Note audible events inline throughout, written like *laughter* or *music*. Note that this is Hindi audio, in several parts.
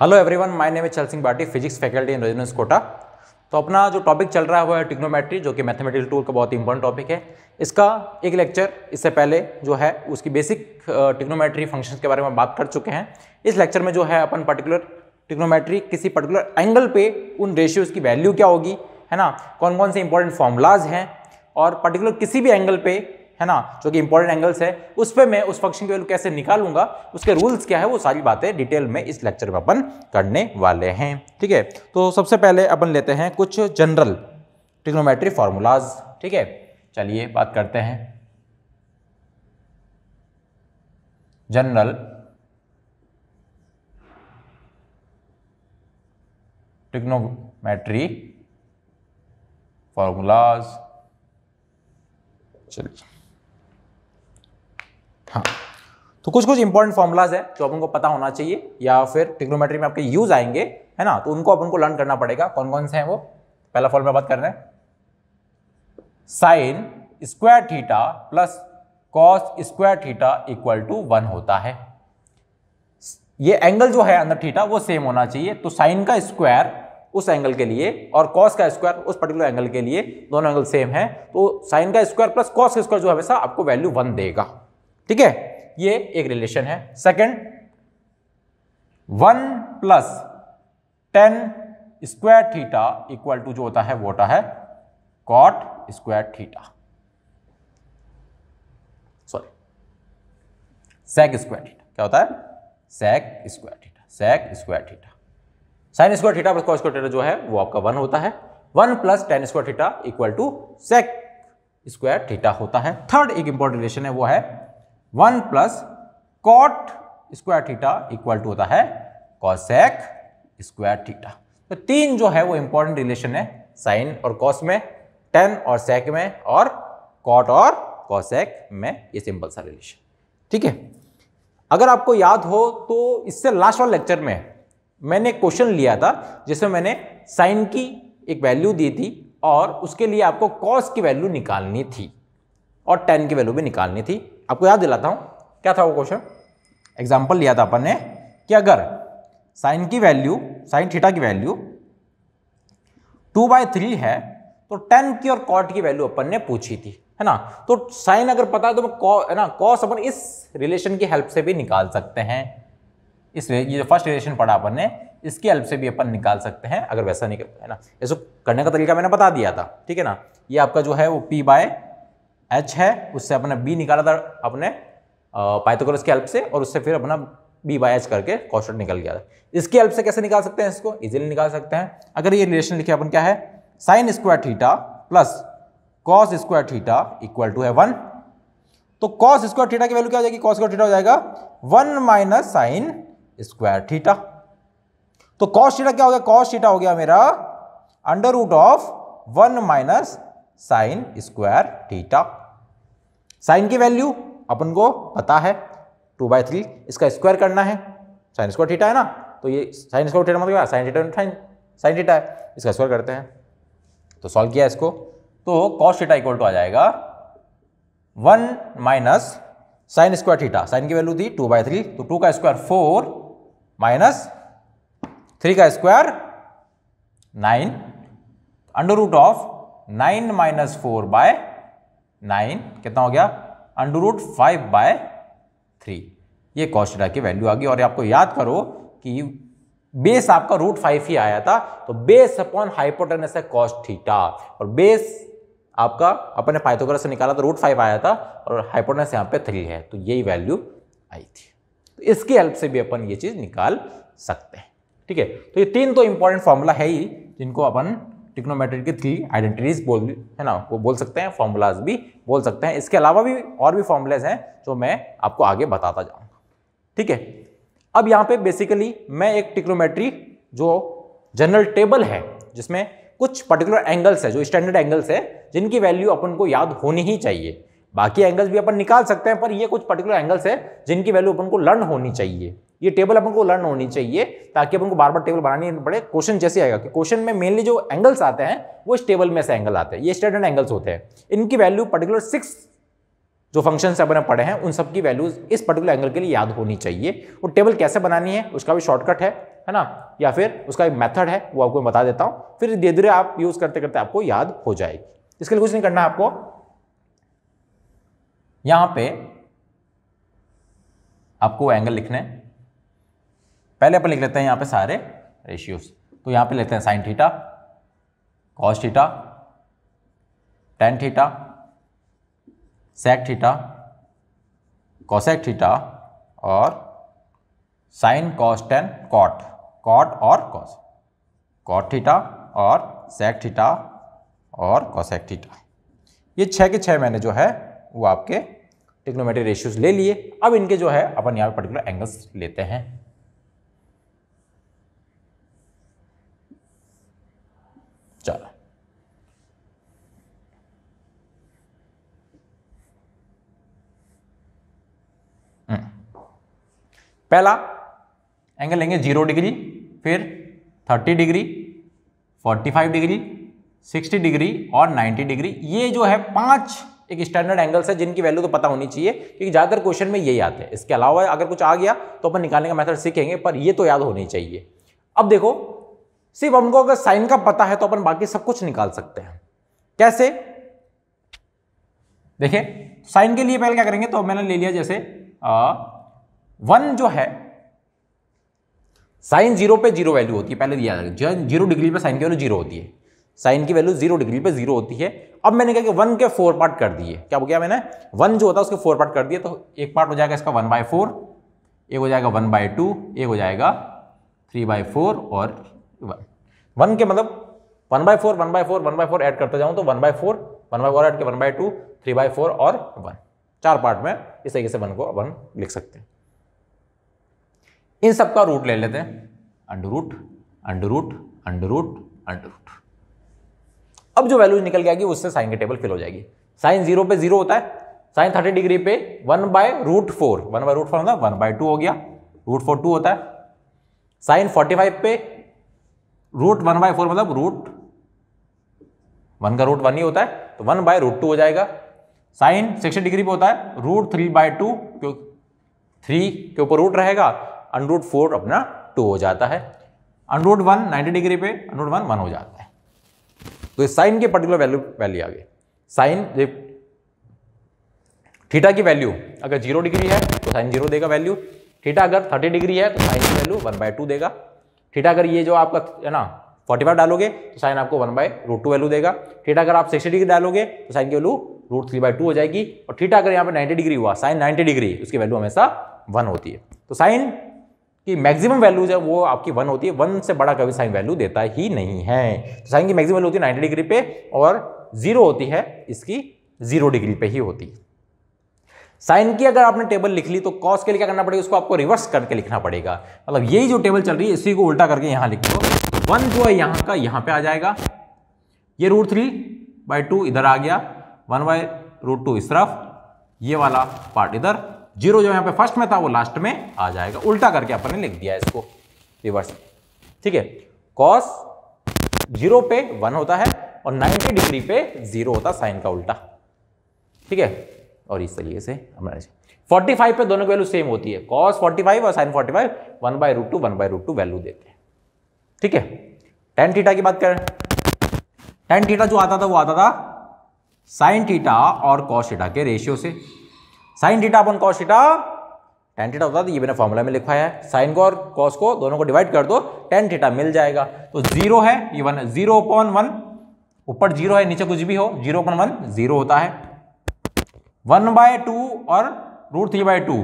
हेलो एवरीवन माय नेम है चल Singh Bati physics faculty in residence Kota तो अपना जो टॉपिक चल रहा है वो है टिग्नोमेट्री जो कि मैथमेटिकल टूल का बहुत ही इंपॉर्टेंट टॉपिक है इसका एक लेक्चर इससे पहले जो है उसकी बेसिक टिग्नोमेट्री फंक्शन के बारे में बात कर चुके हैं इस लेक्चर में जो है अपन पर्टिकुलर टिग्नोमेट्री किसी पर्टिकुलर एंगल पर उन रेशियोज़ की वैल्यू क्या होगी है ना कौन कौन से इंपॉर्टेंट फॉर्मूलाज हैं और पर्टिकुलर किसी भी एंगल पर है ना जो कि इंपॉर्टेंट एंगल्स है उस पर मैं उस फंक्शन की वैल्यू कैसे निकालूंगा उसके रूल्स क्या है वो सारी बातें डिटेल में इस लेक्चर में अपन करने वाले हैं ठीक है तो सबसे पहले अपन लेते हैं कुछ जनरल ट्रिग्नोमेट्री फार्मूलाज ठीक है चलिए बात करते हैं जनरल ट्रिग्नोमेट्री फार्मूलाज चलिए हाँ तो कुछ कुछ इंपॉर्टेंट फॉर्मूलाज है जो अपन को पता होना चाहिए या फिर टिक्नोमेट्री में आपके यूज आएंगे है ना तो उनको अपन को लर्न करना पड़ेगा कौन कौन से हैं वो पहला फॉर्मूला बात कर रहे हैं sine square theta plus cos square theta equal to one होता है ये एंगल जो है अंदर थीटा वो सेम होना चाहिए तो साइन का स्क्वायर उस एंगल के लिए और कॉस का स्क्वायर उस पर्टिकुलर एंगल के लिए दोनों एंगल सेम है तो साइन का स्क्वायर प्लस कॉस का स्क्वायर जो हमेशा आपको वैल्यू वन देगा ठीक है ये एक रिलेशन है second one plus tan square theta equal to जो होता है वो होता है cot square theta sorry sec square theta क्या होता है sec square theta sec square theta sine square theta plus square theta जो है वो आपका वन होता है one plus tan square theta equal to sec square theta होता है थर्ड एक इंपॉर्टेंट रिलेशन है वो है one plus cot square theta equal to होता है कॉसैक स्क्वायर थीटा तो तीन जो है वो इंपॉर्टेंट रिलेशन है साइन और कॉस में टेन और सेक में और कॉट और कॉसैक में ये सिंपल सा रिलेशन ठीक है अगर आपको याद हो तो इससे लास्ट वाले लेक्चर में मैंने क्वेश्चन लिया था जिसमें मैंने साइन की एक वैल्यू दी थी और उसके लिए आपको कॉस की वैल्यू निकालनी थी और टेन की वैल्यू भी निकालनी थी आपको याद दिलाता हूँ क्या था वो क्वेश्चन एग्जाम्पल लिया था अपन ने कि अगर साइन की वैल्यू साइन थीटा की वैल्यू टू बाय थ्री है तो टेन की और कॉट की वैल्यू अपन ने पूछी थी है ना तो साइन अगर पता है तो है ना कॉस अपन इस रिलेशन की हेल्प से भी निकाल सकते हैं इस ये जो फर्स्ट रिलेशन पढ़ा अपन ने इसकी हेल्प से भी अपन निकाल सकते हैं अगर वैसा नहीं है ना ऐसा करने का तरीका मैंने बता दिया था ठीक है ना ये आपका जो है वो पी बाय एच है उससे अपने बी निकाला था अपने पाइथागोरस की हेल्प से और उससे फिर अपना बी बाई एच करके कॉस्टेट निकल गया था इसकी हेल्प से कैसे निकाल सकते हैं इसको इजीली निकाल सकते हैं अगर ये रिलेशन लिखे अपन क्या है sine square theta plus cos square theta equal to है वन तो कॉस स्क्वायर थीटा की वैल्यू क्या हो जाएगी कॉस स्क्वायर थीटा हो जाएगा one minus sine square theta तो कॉस थीटा क्या हो गया कॉस थीटा हो गया मेरा under root of one minus sine square theta sine की वैल्यू अपन को पता है टू बाई थ्री इसका स्क्वायर करना है साइन स्क्वायर ठीटा है ना तो ये साइन स्क्वायर ठीटा मतलब sine theta sine sine theta है इसका स्क्वायर करते हैं तो सॉल्व किया इसको तो कॉस ठीटा इक्वल टू आ जाएगा one minus sine square theta sine की वैल्यू थी टू बाई थ्री तो टू का स्क्वायर फोर माइनस थ्री का square nine under root of nine minus four by nine कितना हो गया under root five by three ये कॉस्टा की वैल्यू आ गई और आपको याद करो कि बेस आपका रूट फाइव ही आया था तो बेस अपॉन हाइपोटेनस है कॉस्ट थीटा और बेस आपका अपने ने से निकाला तो रूट फाइव आया था और हाइपोटेनस यहाँ पे थ्री है तो यही वैल्यू आई थी तो इसकी हेल्प से भी अपन ये चीज़ निकाल सकते हैं ठीक है तो ये तीन तो इंपॉर्टेंट फॉर्मूला है ही जिनको अपन टिक्नोमेट्री की थ्री आइडेंटिटीज बोल है ना वो बोल सकते हैं फॉर्मूलाज भी बोल सकते हैं इसके अलावा भी और भी फॉर्मूलेज हैं जो मैं आपको आगे बताता जाऊँगा ठीक है अब यहाँ पे बेसिकली मैं एक टिक्नोमेट्री जो जनरल टेबल है जिसमें कुछ पर्टिकुलर एंगल्स है जो स्टैंडर्ड एंगल्स है जिनकी वैल्यू अपन को याद होनी ही चाहिए बाकी एंगल्स भी अपन निकाल सकते हैं पर ये कुछ पर्टिकुलर एंगल्स है जिनकी वैल्यू अपन को लर्न होनी चाहिए ये टेबल अपन को लर्न होनी चाहिए ताकि अपन को बार बार टेबल बनानी पड़े क्वेश्चन जैसे आएगा कि क्वेश्चन में मेनली जो एंगल्स आते हैं वो इस टेबल में से एंगल आते हैं ये स्टैंडर्ड एंगल्स होते हैं इनकी वैल्यू पर्टिकुलर सिक्स जो फंक्शन अपने पढ़े हैं उन सबकी वैल्यूज इस पर्टिकुलर एंगल के लिए याद होनी चाहिए और टेबल कैसे बनानी है उसका भी शॉर्टकट है है ना या फिर उसका एक मेथड है वो आपको बता देता हूँ फिर धीरे धीरे आप यूज़ करते करते आपको याद हो जाएगी इसके लिए कुछ नहीं करना आपको यहां पे आपको एंगल लिखना है पहले अपन लिख लेते हैं यहां पे सारे रेशियोज तो यहां पे लेते हैं sine theta cos theta tan theta sec theta cosec theta और sine cos tan cot cot और कॉस कॉट थीटा और सेक थीटा और कॉसेक थीटा ये छः के छः मैंने जो है वो आपके टिक्नोमेट्री रेशियोज ले लिए अब इनके जो है अपन यहाँ पर पर्टिकुलर एंगल्स लेते हैं चलो हम्म। पहला एंगल लेंगे जीरो डिग्री फिर thirty degree forty five degree sixty degree और नाइन्टी डिग्री ये जो है पांच एक स्टैंडर्ड एंगल्स है जिनकी वैल्यू तो पता होनी चाहिए क्योंकि ज़्यादातर क्वेश्चन में यही आते हैं इसके अलावा अगर कुछ आ गया तो अपन निकालने का मैथड सीखेंगे पर ये तो याद होनी चाहिए अब देखो सिर्फ हमको अगर साइन का पता है तो अपन बाकी सब कुछ निकाल सकते हैं कैसे देखिए साइन के लिए पहले क्या करेंगे तो मैंने ले लिया जैसे आ, वन जो है साइन जीरो पे जीरो वैल्यू होती है पहले दिया जीरो डिग्री पे साइन की वैल्यू जीरो होती है साइन की वैल्यू जीरो डिग्री पे जीरो होती है अब मैंने कहा कि वन के फोर पार्ट कर दिए क्या हो गया मैंने वन जो होता है उसके फोर पार्ट कर दिए तो एक पार्ट हो जाएगा इसका वन बाय फोर एक हो जाएगा वन बाय टू एक हो जाएगा थ्री बाय फोर और वन वन के मतलब one by four one by four one by four add करते जाऊँ तो one by four one by four add के one by two three by four और वन चार पार्ट में इस तरीके से वन को अपन लिख सकते हैं इन सब का रूट ले लेते हैं under root under root under root under root अब जो वैल्यूज निकल के आएगी उससे साइन की टेबल फिल हो जाएगी साइन जीरो पे जीरो होता है साइन थर्टी डिग्री पे one by root four one by root four होता है वन बाय टू हो गया रूट फोर टू होता है साइन फोर्टी फाइव पे रूट वन बाय फोर मतलब रूट वन का रूट वन ही होता है तो वन बाय रूट टू हो जाएगा साइन सिक्सटी डिग्री पे होता है रूट थ्री बाय टू क्यों थ्री के ऊपर रूट रहेगा रूट फोर अपना टू हो जाता है रूट वन नाइन्टी डिग्री पे रूट वन वन हो जाता है तो इस साइन की पर्टिकुलर वैल्यू वैल्यू आ गई साइन थीटा की वैल्यू अगर जीरो डिग्री है तो साइन जीरो देगा वैल्यू थीटा अगर थर्टी डिग्री है तो साइन की वैल्यू वन बाय टू देगा थीटा अगर ये जो आपका है ना फोर्टी फाइव डालोगे तो साइन आपको one by root two value देगा थीटा अगर आप सिक्सटी डिग्री डालोगे तो साइन की value root three by two हो जाएगी और थीटा अगर यहाँ पर नाइन्टी डिग्री हुआ साइन नाइन्टी डिग्री उसकी वैल्यू हमेशा वन होती है तो साइन कि मैक्सिमम वैल्यू जो वो आपकी वन होती है वन से बड़ा कभी साइन वैल्यू देता ही नहीं है तो साइन की मैक्सिमम वैल्यू होती है नाइन्टी डिग्री पे और जीरो होती है इसकी जीरो डिग्री पे ही होती है साइन की अगर आपने टेबल लिख ली तो कॉस के लिए क्या करना पड़ेगा उसको आपको रिवर्स करके लिखना पड़ेगा मतलब यही जो टेबल चल रही है इसी को उल्टा करके यहाँ लिख दो वन जो है यहाँ का यहाँ पर आ जाएगा ये रूट थ्री बाई टू इधर आ गया वन बाय रूट टू इस तरफ ये वाला पार्ट इधर जीरो जो यहाँ पे फर्स्ट में था वो लास्ट में आ जाएगा उल्टा करके अपन ने लिख दिया इसको रिवर्स ठीक है कॉस जीरो पे वन होता है और 90 डिग्री पे जीरो होता है साइन का उल्टा ठीक है और इस तरीके से हमारे 45 पे दोनों की वैल्यू सेम होती है कॉस 45 और sine 45 five one by root two one by root two value देते हैं ठीक है टेन थीटा की बात करें टेन थीटा जो आता था वो आता था साइन थीटा और कॉस थीटा के रेशियो से साइन थीटा अपन कॉस थीटा टेन थीटा होता है तो ये मैंने फॉर्मूला में लिखा है साइन को और कॉस को दोनों को डिवाइड कर दो टेन थीटा मिल जाएगा तो जीरो है ये वन जीरो अपॉन वन ऊपर जीरो है नीचे कुछ भी हो जीरो अपॉन वन जीरो होता है वन बाय टू और रूट थ्री बाय टू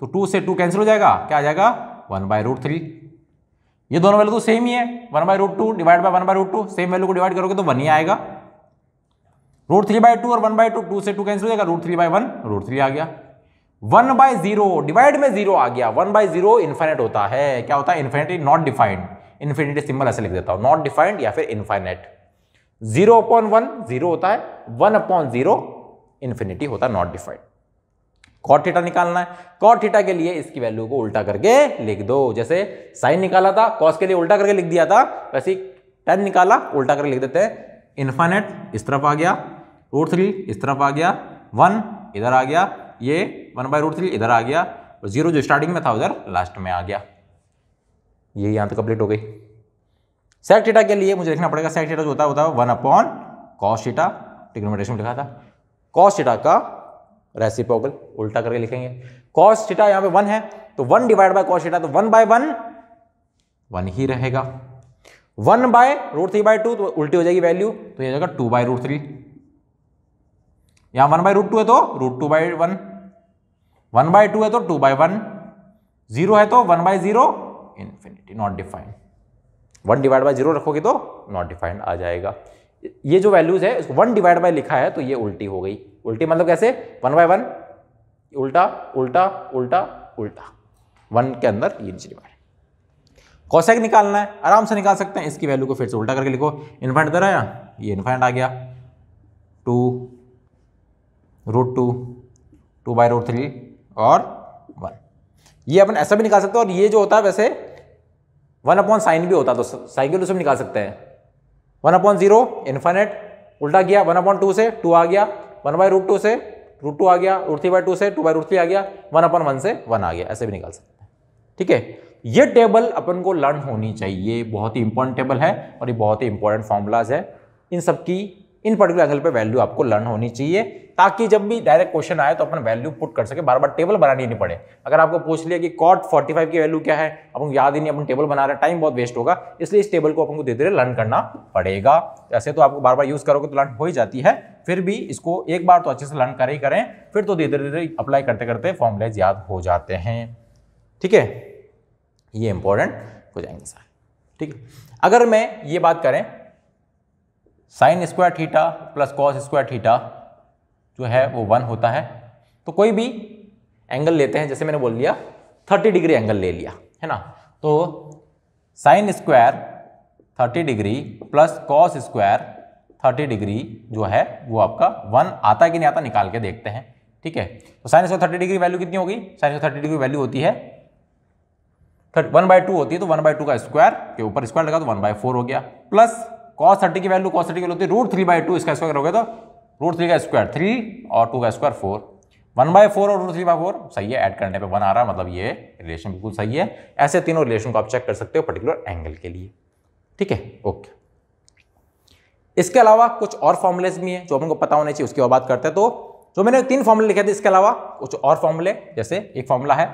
तो टू से टू कैंसिल हो जाएगा क्या आ जाएगा वन बाय रूट थ्री ये दोनों वैल्यू तो सेम ही है one by root two divide by one by root two same value को डिवाइड करोगे तो वन ही आएगा रूट थ्री बाय टू और वन बाय टू टू से टू कैंसिल हो जाएगा root three by one root three आ गया वन बाय जीरो डिवाइड में जीरो आ गया वन बाय जीरो इन्फाइनेट होता है क्या होता है infinity not defined infinity symbol ऐसे लिख देता हूँ नॉट डिफाइंड या फिर infinite zero upon one zero होता है वन अपॉन जीरो इन्फिनिटी होता है नॉट डिफाइंड कॉट थीटा निकालना है कॉट थीटा के लिए इसकी वैल्यू को उल्टा करके लिख दो जैसे साइन निकाला था कॉस के लिए उल्टा करके लिख दिया था वैसे ही टेन निकाला उल्टा करके लिख देते हैं इन्फाइनेट इस तरफ आ गया रूट थ्री इस तरफ आ गया वन इधर आ गया ये वन बाय रूट थ्री इधर आ गया और जीरो जो स्टार्टिंग में था उधर लास्ट में आ गया ये यहाँ तो कंप्लीट हो गई सेक टीटा के लिए मुझे देखना पड़ेगा सेक टीटा जो होता है होता है one upon cos theta trigonometry में लिखा था कॉस थीटा का रेसिपोगल उल्टा करके लिखेंगे कॉस थीटा यहाँ पे वन है तो one divide by cos theta तो वन बाय वन वन ही रहेगा one by root three by two तो उल्टी हो जाएगी वैल्यू तो यह जाएगा टू बाय रूट थ्री यहाँ वन बाय रूट टू है तो root two by one one by two है तो टू बाय वन जीरो है तो one by zero infinity not defined one divide by zero रखोगे तो नॉट डिफाइंड आ जाएगा ये जो वैल्यूज है इसको वन डिवाइड बाय लिखा है तो ये उल्टी हो गई उल्टी मतलब कैसे वन बाय वन उल्टा उल्टा उल्टा उल्टा वन के अंदर ये नीचे डिवाइड कॉसेक निकालना है आराम से निकाल सकते हैं इसकी वैल्यू को फिर से उल्टा करके लिखो इनफाइंड दे आया ये इनफाइंड आ गया two root two two by root three और वन ये अपन ऐसा भी निकाल सकते हैं और ये जो होता है वैसे वन अपॉन साइन भी होता है दोस्तों साइन के दूसरे निकाल सकते हैं वन अपॉन जीरो इन्फानेट उल्टा गया वन अपॉन टू से टू आ गया वन बाई रूट टू से रूट टू आ गया रूट थ्री बाई टू से टू बाई रूट थ्री आ गया वन अपॉन वन से वन आ गया ऐसे भी निकाल सकते हैं ठीक है ये टेबल अपन को लर्न होनी चाहिए बहुत ही इंपॉर्टेंट टेबल है और ये बहुत ही इंपॉर्टेंट फॉर्मूलाज है इन सबकी इन पर्टिकुलर एंगल पर वैल्यू आपको लर्न होनी चाहिए ताकि जब भी डायरेक्ट क्वेश्चन आए तो अपन वैल्यू पुट कर सके बार बार टेबल बनानी नहीं पड़े अगर आपको पूछ लिया कि कॉट 45 की वैल्यू क्या है अपन याद ही नहीं अपन टेबल बना रहे टाइम बहुत वेस्ट होगा इसलिए इस टेबल को अपन को धीरे धीरे लर्न करना पड़ेगा ऐसे तो आपको बार बार यूज़ करोगे तो लर्न हो ही जाती है फिर भी इसको एक बार तो अच्छे से लर्न कर ही करें फिर तो धीरे धीरे अप्लाई करते करते फॉर्मुलेज याद हो जाते हैं ठीक है ये इंपॉर्टेंट हो जाएंगे सर ठीक है अगर मैं ये बात करें sine square theta plus cos square theta जो है वो वन होता है तो कोई भी एंगल लेते हैं जैसे मैंने बोल लिया थर्टी डिग्री एंगल ले लिया है ना तो sine square thirty degree plus cos square thirty degree जो है वो आपका वन आता कि नहीं आता निकाल के देखते हैं ठीक है तो sine square thirty degree value कितनी होगी sine square thirty degree value होती है वन बाय टू होती है तो वन बाय टू का स्क्वायर के ऊपर स्क्वायर लगा तो वन बाय फोर हो गया प्लस कॉस थर्टी की वैल्यू कॉस थर्टी की वैल्यू होती है रूट थ्री बाय टू इसका स्क्वायर हो गया तो रूट थ्री का स्क्वायर थ्री और टू का square four one by four और रूट थ्री बाय फोर सही है ऐड करने पे वन आ रहा है मतलब ये रिलेशन बिल्कुल सही है ऐसे तीनों रिलेशन को आप चेक कर सकते हो पर्टिकुलर एंगल के लिए ठीक है ओके इसके अलावा कुछ और फॉर्मुलेज भी हैं जो हमको पता होने चाहिए उसकी और बात करते हैं तो जो मैंने तीन फॉर्मुले लिखे थे इसके अलावा कुछ और फॉर्मुले जैसे एक फॉर्मूला है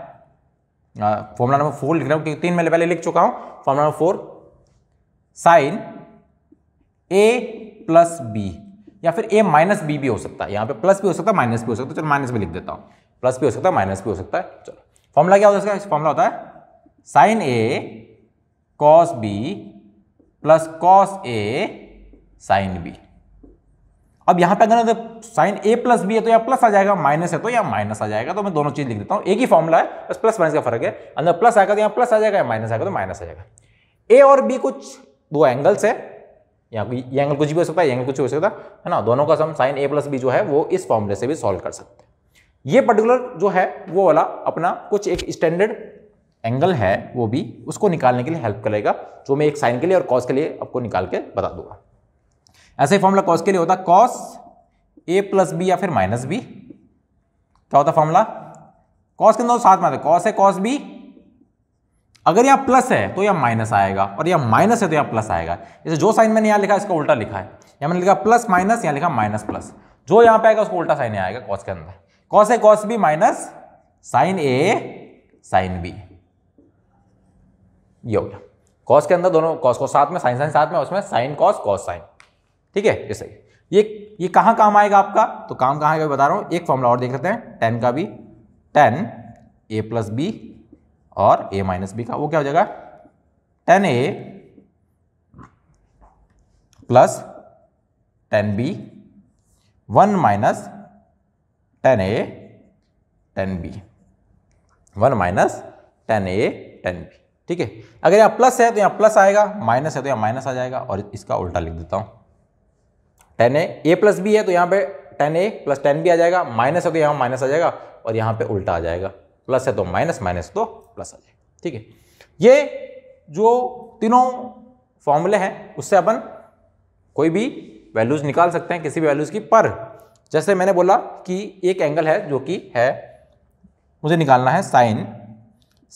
फॉर्मूला नंबर फोर लिख रहा हूँ क्योंकि तीन मैंने पहले लिख चुका हूँ formula number four sine A plus B या फिर ए माइनस बी भी हो सकता है यहाँ पे प्लस भी हो सकता है माइनस भी हो सकता है चलो माइनस भी लिख देता हूँ प्लस भी हो सकता है माइनस भी हो सकता है चलो फॉर्मूला क्या होता है इसका फॉर्मूला होता है sine A cos B plus cos A sine B अब यहाँ पे अगर साइन ए प्लस बी है तो यहाँ प्लस आ जाएगा माइनस है तो यहाँ माइनस आ जाएगा तो मैं दोनों चीज लिख देता हूँ एक ही फॉर्मूला है बस प्लस माइनस का फर्क है अंदर प्लस आएगा तो यहाँ प्लस आ जाएगा या माइनस आएगा तो माइनस आ जाएगा ए और बी कुछ दो एंगल्स है यहाँ ये एंगल कुछ भी हो सकता है एंगल कुछ भी हो सकता है ना दोनों का sum sine A plus B जो है वो इस फॉर्मूले से भी सॉल्व कर सकते हैं ये पर्टिकुलर जो है वो वाला अपना कुछ एक स्टैंडर्ड एंगल है वो भी उसको निकालने के लिए हेल्प करेगा जो मैं एक साइन के लिए और कॉस के लिए आपको निकाल के बता दूंगा ऐसे ही फॉर्मूला कॉस के लिए होता कॉस ए प्लस बी या फिर माइनस बी क्या होता फॉर्मूला कॉस के अंदर साथ में आता है कॉस है कॉस बी अगर यहाँ प्लस है तो यहाँ माइनस आएगा और यहाँ माइनस है तो यहाँ प्लस आएगा जैसे जो साइन मैंने यहाँ लिखा इसका उल्टा लिखा है यहाँ मैंने लिखा प्लस माइनस यहाँ लिखा माइनस प्लस जो यहाँ पे आएगा उसको उल्टा साइन आएगा कॉस के अंदर cos A cos B minus sine A sine B ये हो गया कॉस के अंदर दोनों कॉस को साथ में साइन साइन साथ में उसमें साइन कॉस कॉस साइन ठीक है ये सही ये ये कहाँ काम आएगा आपका तो काम कहाँ आएगा बता रहा हूँ एक फॉर्मूला और देख लेते हैं टेन का भी टेन ए प्लस बी और ए माइनस बी का वो क्या हो जाएगा tan A plus tan B one minus tan A tan B one minus tan A tan B ठीक है अगर यहाँ प्लस है तो यहाँ प्लस आएगा माइनस है तो यहाँ माइनस आ जाएगा और इसका उल्टा लिख देता हूँ tan A A plus B है तो यहाँ पे tan A plus tan B आ जाएगा माइनस है तो यहाँ माइनस आ जाएगा और यहाँ पे उल्टा आ जाएगा प्लस है तो माइनस माइनस तो प्लस आ जाएगा ठीक है ये जो तीनों फॉर्मूले हैं उससे अपन कोई भी वैल्यूज निकाल सकते हैं किसी भी वैल्यूज की पर जैसे मैंने बोला कि एक एंगल है जो कि है मुझे निकालना है साइन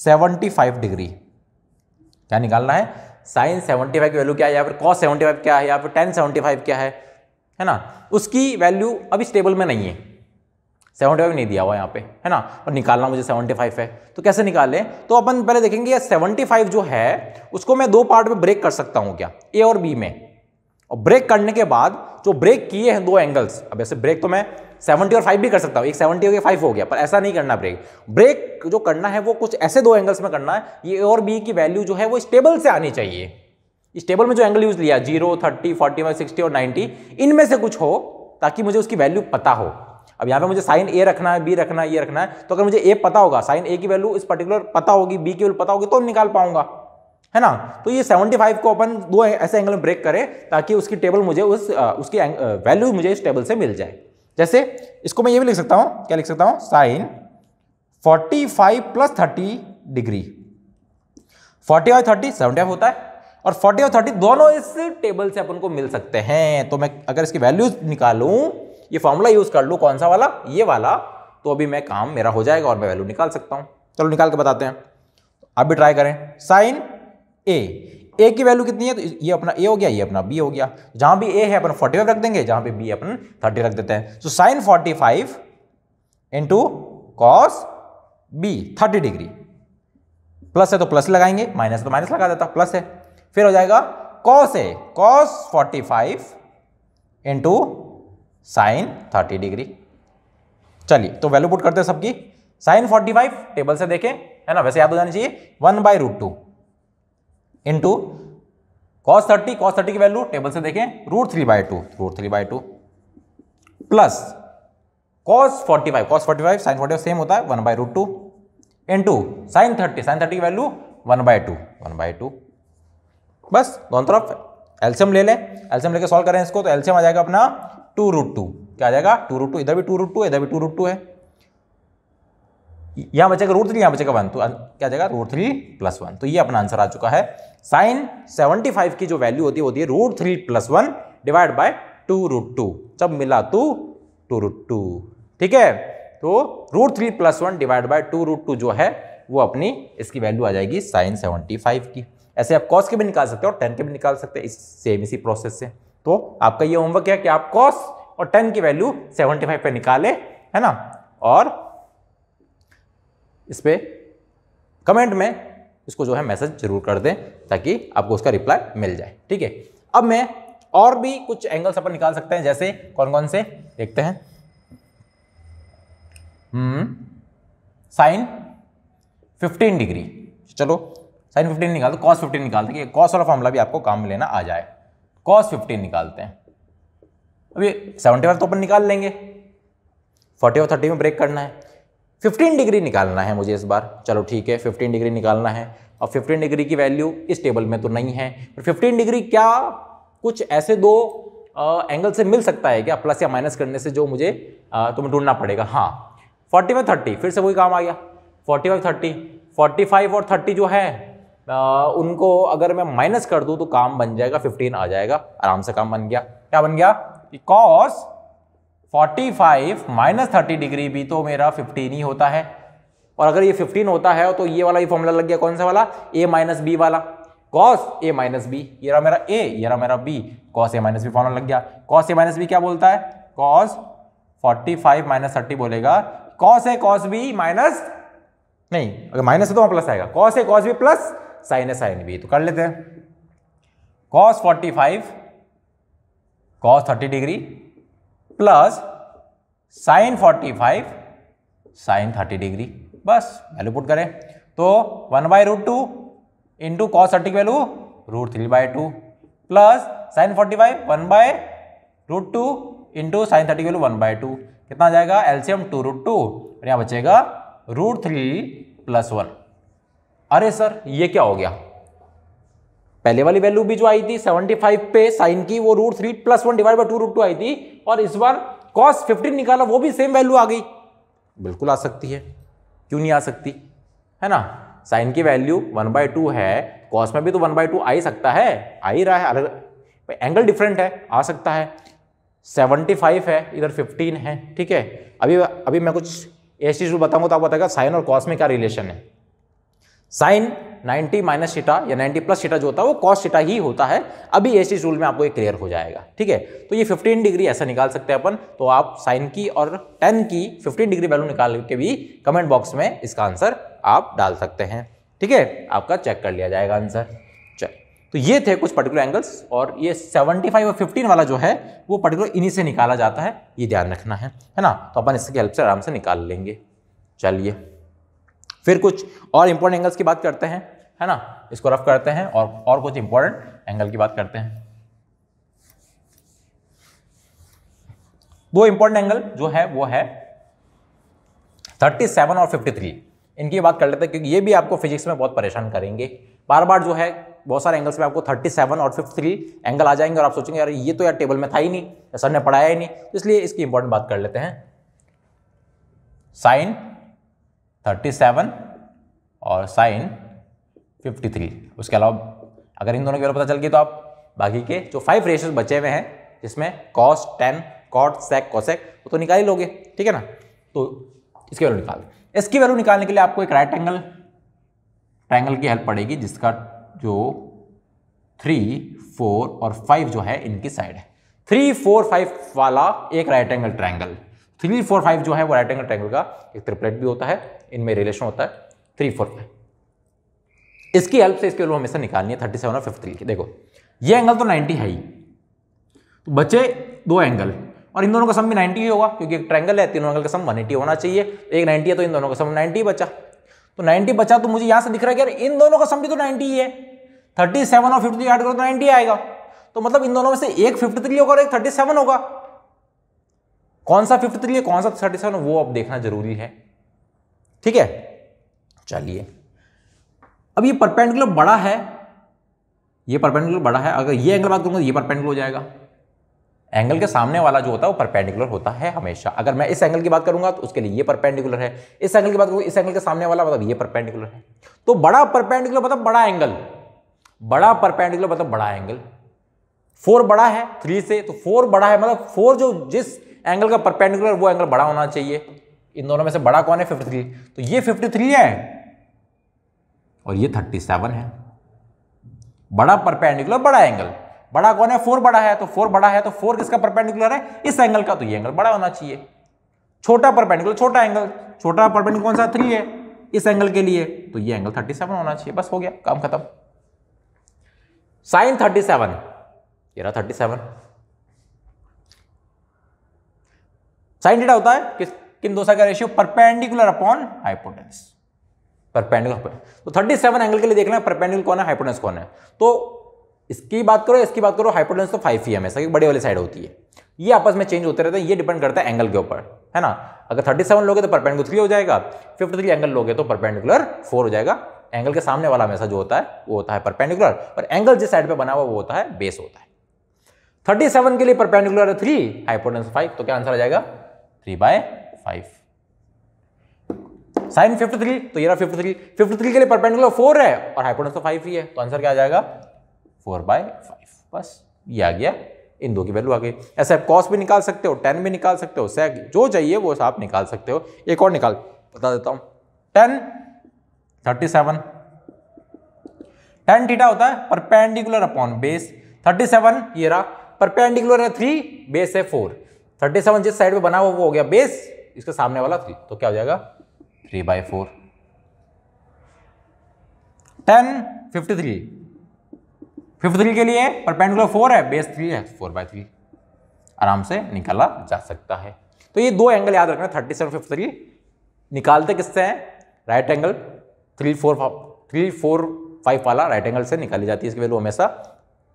75 डिग्री क्या निकालना है साइन 75 की वैल्यू क्या है या फिर कॉस 75 क्या है या फिर टेन 75 क्या है है ना उसकी वैल्यू अभी स्टेबल में नहीं है सेवेंटी फाइव नहीं दिया हुआ यहाँ पे है ना और निकालना मुझे सेवेंटी फाइव है तो कैसे निकालें तो अपन पहले देखेंगे सेवेंटी फाइव जो है उसको मैं दो पार्ट में ब्रेक कर सकता हूँ क्या ए और बी में और ब्रेक करने के बाद जो ब्रेक किए हैं दो एंगल्स अब ऐसे ब्रेक तो मैं सेवेंटी और फाइव भी कर सकता हूँ एक सेवेंटी हो गया फाइव हो गया पर ऐसा नहीं करना ब्रेक ब्रेक जो करना है वो कुछ ऐसे दो एंगल्स में करना है ये ए और बी की वैल्यू जो है वो स्टेबल से आनी चाहिए इस टेबल में जो एंगल यूज लिया zero thirty forty five sixty और नाइन्टी इनमें से कुछ हो ताकि मुझे उसकी वैल्यू पता हो अब यहाँ पे मुझे साइन ए रखना है बी रखना है ये रखना है तो अगर मुझे ए पता होगा साइन ए की वैल्यू इस पर्टिकुलर पता होगी बी की वैल्यू पता होगी तो निकाल पाऊंगा है ना तो ये 75 को अपन दो ऐसे एंगल में ब्रेक करें ताकि उसकी टेबल मुझे उस उसकी वैल्यू मुझे इस टेबल से मिल जाए जैसे इसको मैं ये भी लिख सकता हूँ क्या लिख सकता हूँ साइन 45 प्लस 30 डिग्री फोर्टी और थर्टी सेवेंटी होता है और 40 और 30 दोनों इस टेबल से अपन को मिल सकते हैं तो मैं अगर इसकी वैल्यूज निकालूं ये फॉर्मूला यूज कर लू कौन सा वाला ये वाला तो अभी मैं काम मेरा हो जाएगा और मैं वैल्यू निकाल सकता हूं चलो निकाल के बताते हैं आप भी ट्राई करें साइन ए ए की वैल्यू कितनी है तो ये अपना ए हो गया ये अपना बी हो गया जहां भी ए है अपन फोर्टी फाइव रख देंगे जहां पे बी अपन थर्टी रख देते हैं तो sine forty five into cos B thirty degree plus है तो प्लस लगाएंगे माइनस है तो माइनस लगा देता प्लस है फिर हो जाएगा cos A cos forty five into sine thirty degree चलिए तो वैल्यू पुट करते हैं सबकी साइन फोर्टी फाइव टेबल से देखें है ना वैसे याद हो जानी चाहिए one by root two two cos thirty cos thirty की वैल्यू टेबल से देखें root three by two root three by two plus cos forty five cos forty five sine forty five same होता है one by root two into sine thirty sine thirty की value one by two one by two बस दोनों तरफ एल्शियम ले लें एल्शियम लेके सॉल्व करें इसको तो एल्शियम आ जाएगा अपना टू रूट टू क्या आ जाएगा टू रूट टू इधर भी टू रूट टू इधर भी टू रूट टू है यहां बचेगा रूट थ्री यहां बचेगा वन तो क्या जाएगा रूट थ्री प्लस वन तो ये अपना आंसर आ चुका है साइन सेवेंटी फाइव की जो वैल्यू होती है होती है root three plus one divide by two root two जब मिला टू टू रूट टू ठीक है तो root three plus one divide by two root two जो है वो अपनी इसकी वैल्यू आ जाएगी साइन सेवेंटी फाइव की ऐसे आप कॉस के भी निकाल सकते हैं और टेन के भी निकाल सकते हैं इस सेम इसी प्रोसेस से तो आपका ये होमवर्क है कि आप कॉस और टेन की वैल्यू सेवेंटी फाइव पे निकाले है ना और इस पर कमेंट में इसको जो है मैसेज जरूर कर दें ताकि आपको उसका रिप्लाई मिल जाए ठीक है अब मैं और भी कुछ एंगल्स अपन निकाल सकते हैं जैसे कौन कौन से देखते हैं साइन फिफ्टीन डिग्री चलो साइन फिफ्टीन निकाल दो कॉस फिफ्टीन निकाल दो कॉस वाला फॉर्मूला भी आपको काम में लेना आ जाए कॉस फिफ्टीन निकालते हैं अभी सेवेंटी फाइव तो अपन निकाल लेंगे फोर्टी और थर्टी में ब्रेक करना है फिफ्टीन डिग्री निकालना है मुझे इस बार चलो ठीक है फिफ्टीन डिग्री निकालना है और फिफ्टीन डिग्री की वैल्यू इस टेबल में तो नहीं है पर फिफ्टीन डिग्री क्या कुछ ऐसे दो आ, एंगल से मिल सकता है क्या प्लस या माइनस करने से जो मुझे आ, तुम्हें ढूंढना पड़ेगा हाँ फोर्टी फाइव थर्टी फिर से वही काम आ गया forty five thirty forty five और थर्टी जो है उनको अगर मैं माइनस कर दूं तो काम बन जाएगा फिफ्टीन आ जाएगा आराम से काम बन गया क्या बन गया कॉस 45 माइनस थर्टी डिग्री भी तो मेरा 15 ही होता है और अगर ये 15 होता है तो ये वाला ये फॉर्मूला लग गया कौन सा वाला ए माइनस बी वाला कॉस ए माइनस बी ये रहा मेरा ए ये रहा मेरा B cos A minus B formula लग गया कॉस ए माइनस बी क्या बोलता है कॉस 45 माइनस थर्टी बोलेगा cos A cos B minus नहीं अगर माइनस है तो वहाँ प्लस आएगा cos A cos B plus sine A sine B तो कर लेते हैं cos forty five cos thirty degree plus sine forty five sine thirty degree बस वैल्यू पुट करें तो one by root two into cos thirty की value root three by two plus sine forty five one by root two into sine thirty value one by two कितना आ जाएगा एल्सियम टू रूट टू और यहाँ बचेगा रूट थ्री प्लस वन अरे सर ये क्या हो गया पहले वाली वैल्यू भी जो आई थी 75 पे साइन की वो root three plus one divide by two root two आई थी और इस बार कॉस 15 निकाला वो भी सेम वैल्यू आ गई बिल्कुल आ सकती है क्यों नहीं आ सकती है ना साइन की वैल्यू वन बाई टू है कॉस में भी तो वन बाई टू आ ही सकता है आ ही रहा है अलग एंगल डिफरेंट है आ सकता है 75 है इधर 15 है ठीक है अभी अभी मैं कुछ ऐसी चीज़ बताऊंगा तो आप बताएगा साइन और कॉस में क्या रिलेशन है साइन 90 माइनस सीटा या 90 प्लस सीटा जो होता है वो कॉस सीटा ही होता है अभी एसी रूल में आपको ये क्लियर हो जाएगा ठीक है तो ये 15 डिग्री ऐसा निकाल सकते हैं अपन तो आप साइन की और टेन की 15 डिग्री वैल्यू निकाल के भी कमेंट बॉक्स में इसका आंसर आप डाल सकते हैं ठीक है आपका चेक कर लिया जाएगा आंसर चल तो ये थे कुछ पर्टिकुलर एंगल्स और ये 75 और 15 वाला जो है वो पर्टिकुलर इन्हीं से निकाला जाता है ये ध्यान रखना है है ना तो अपन इसकी हेल्प से आराम से निकाल लेंगे चलिए फिर कुछ और इंपॉर्टेंट एंगल्स की बात करते हैं है ना इसको रफ करते हैं और और कुछ इंपॉर्टेंट एंगल की बात करते हैं दो इंपॉर्टेंट एंगल जो है वो है 37 और 53 इनकी बात कर लेते हैं क्योंकि ये भी आपको फिजिक्स में बहुत परेशान करेंगे बार बार जो है बहुत सारे एंगल्स में आपको 37 और 53 एंगल आ जाएंगे और आप सोचेंगे यार ये तो यार टेबल में था ही नहीं सर ने पढ़ाया ही नहीं तो इसलिए इसकी इंपॉर्टेंट बात कर लेते हैं साइन 37 और साइन 53 उसके अलावा अगर इन दोनों की वैल्यू पता चल गई तो आप बाकी के जो फाइव रेशियोज बचे हुए हैं जिसमें cos tan cot sec cosec वो तो निकाल ही लोगे ठीक है ना तो इसकी वैल्यू निकाल इसकी वैल्यू निकालने के लिए आपको एक राइट एंगल ट्रैंगल की हेल्प पड़ेगी जिसका जो थ्री फोर और फाइव जो है इनकी साइड है थ्री फोर फाइव वाला एक right angle triangle three four five जो है वो राइट एंगल ट्रैंगल का एक ट्रिपलेट भी होता है इनमें रिलेशन होता है थ्री फोर फाइव इसकी हेल्प से इसके वैल्यू हमेशा निकालनी है थर्टी सेवन और थ्री की देखो ये एंगल तो नाइन्टी है ही तो बचे दो एंगल और इन दोनों का सम भी नाइन्टी ही होगा क्योंकि एक ट्रैंगल है तीनों एंगल का सम 180 होना चाहिए एक नाइन्टी है तो इन दोनों का सम नाइन्टी बचा तो नाइन्टी बचा तो मुझे यहाँ से दिख रहा है कि इन दोनों का सम भी तो नाइन्टी ही है सेवन और 50 ऐड करो तो नाइन्टी आएगा तो मतलब इन दोनों में से एक थ्री होगा और एक 37 होगा कौन सा फिफ्थ थ्री है कौन सा थर्टी सेवन वो अब देखना जरूरी है ठीक है चलिए अब ये परपेंडिकुलर बड़ा है ये परपेंडिकुलर बड़ा है अगर ये एंगल बात करूंगा तो ये परपेंडिकुलर हो जाएगा एंगल के सामने वाला जो होता है वो परपेंडिकुलर होता है हमेशा अगर मैं इस एंगल की बात करूंगा तो उसके लिए ये परपेंडिकुलर है इस एंगल की बात करूंगा इस एंगल के सामने वाला मतलब ये परपेंडिकुलर है तो बड़ा परपेंडिकुलर मतलब बड़ा एंगल बड़ा परपेंडिकुलर मतलब बड़ा एंगल फोर बड़ा है थ्री से तो फोर बड़ा है मतलब फोर जो जिस एंगल का परपेंडिकुलर वो एंगल बड़ा होना चाहिए इन दोनों में से बड़ा कौन है 53 तो ये 53 है और ये 37 है बड़ा परपेंडिकुलर बड़ा एंगल बड़ा कौन है फोर बड़ा है तो फोर बड़ा है तो फोर किसका परपेंडिकुलर है इस एंगल का तो ये एंगल बड़ा होना चाहिए छोटा परपेंडिकुलर छोटा एंगल छोटा परपेंडिकुलर कौन सा थ्री है इस एंगल के लिए तो ये एंगल थर्टी सेवन होना चाहिए बस हो गया काम खत्म साइन थर्टी सेवन ये थर्टी सेवन साइन थीटा होता है किस किन दो का ratio perpendicular upon hypotenuse perpendicular तो 37 एंगल के लिए देखना है परपेंडिकुलर कौन है हाइपोटेंस कौन है तो इसकी बात करो इसकी बात करो हाइपोटेंस तो फाइव ही हमेशा बड़े वाली साइड होती है ये आपस में चेंज होते रहते हैं ये डिपेंड करता है एंगल के ऊपर है ना अगर 37 लोगे तो परपेंडिकुलर थ्री हो जाएगा 53 एंगल लोगे तो परपेंडिकुलर फोर हो जाएगा एंगल के सामने वाला हमेशा जो होता है वो होता है परपेंडिकुलर और एंगल जिस साइड पर बना हुआ वो होता है बेस होता है 37 के लिए परपेंडिकुलर है थ्री हाइपोटेंस फाइव तो क्या आंसर आ जाएगा three by five sine fifty three तो ये fifty fifty three fifty three के लिए परपेंडिकुलर फोर है और हाइपोटेंस तो फाइव ही है तो आंसर क्या आ जाएगा फोर बाय फाइव बस ये आ गया इन दो की वैल्यू आ गई ऐसे आप कॉस भी निकाल सकते हो टेन भी निकाल सकते हो सैक जो चाहिए वो आप निकाल सकते हो एक और निकाल बता देता हूँ tan thirty seven tan theta होता है perpendicular upon base thirty seven ये रहा परपेंडिकुलर है थ्री बेस है फोर थर्टी सेवन जिस साइड पे बना हुआ वो हो गया बेस इसके सामने वाला थ्री तो क्या हो जाएगा three by four tan fifty three fifty three के लिए परपेंडिकुलर फोर है बेस थ्री है फोर बाई थ्री आराम से निकाला जा सकता है तो ये दो एंगल याद रखना थर्टी सेवन फिफ्टी थ्री निकालते किससे हैं right angle three four three four five वाला राइट एंगल से निकाली जाती है इसकी वैल्यू हमेशा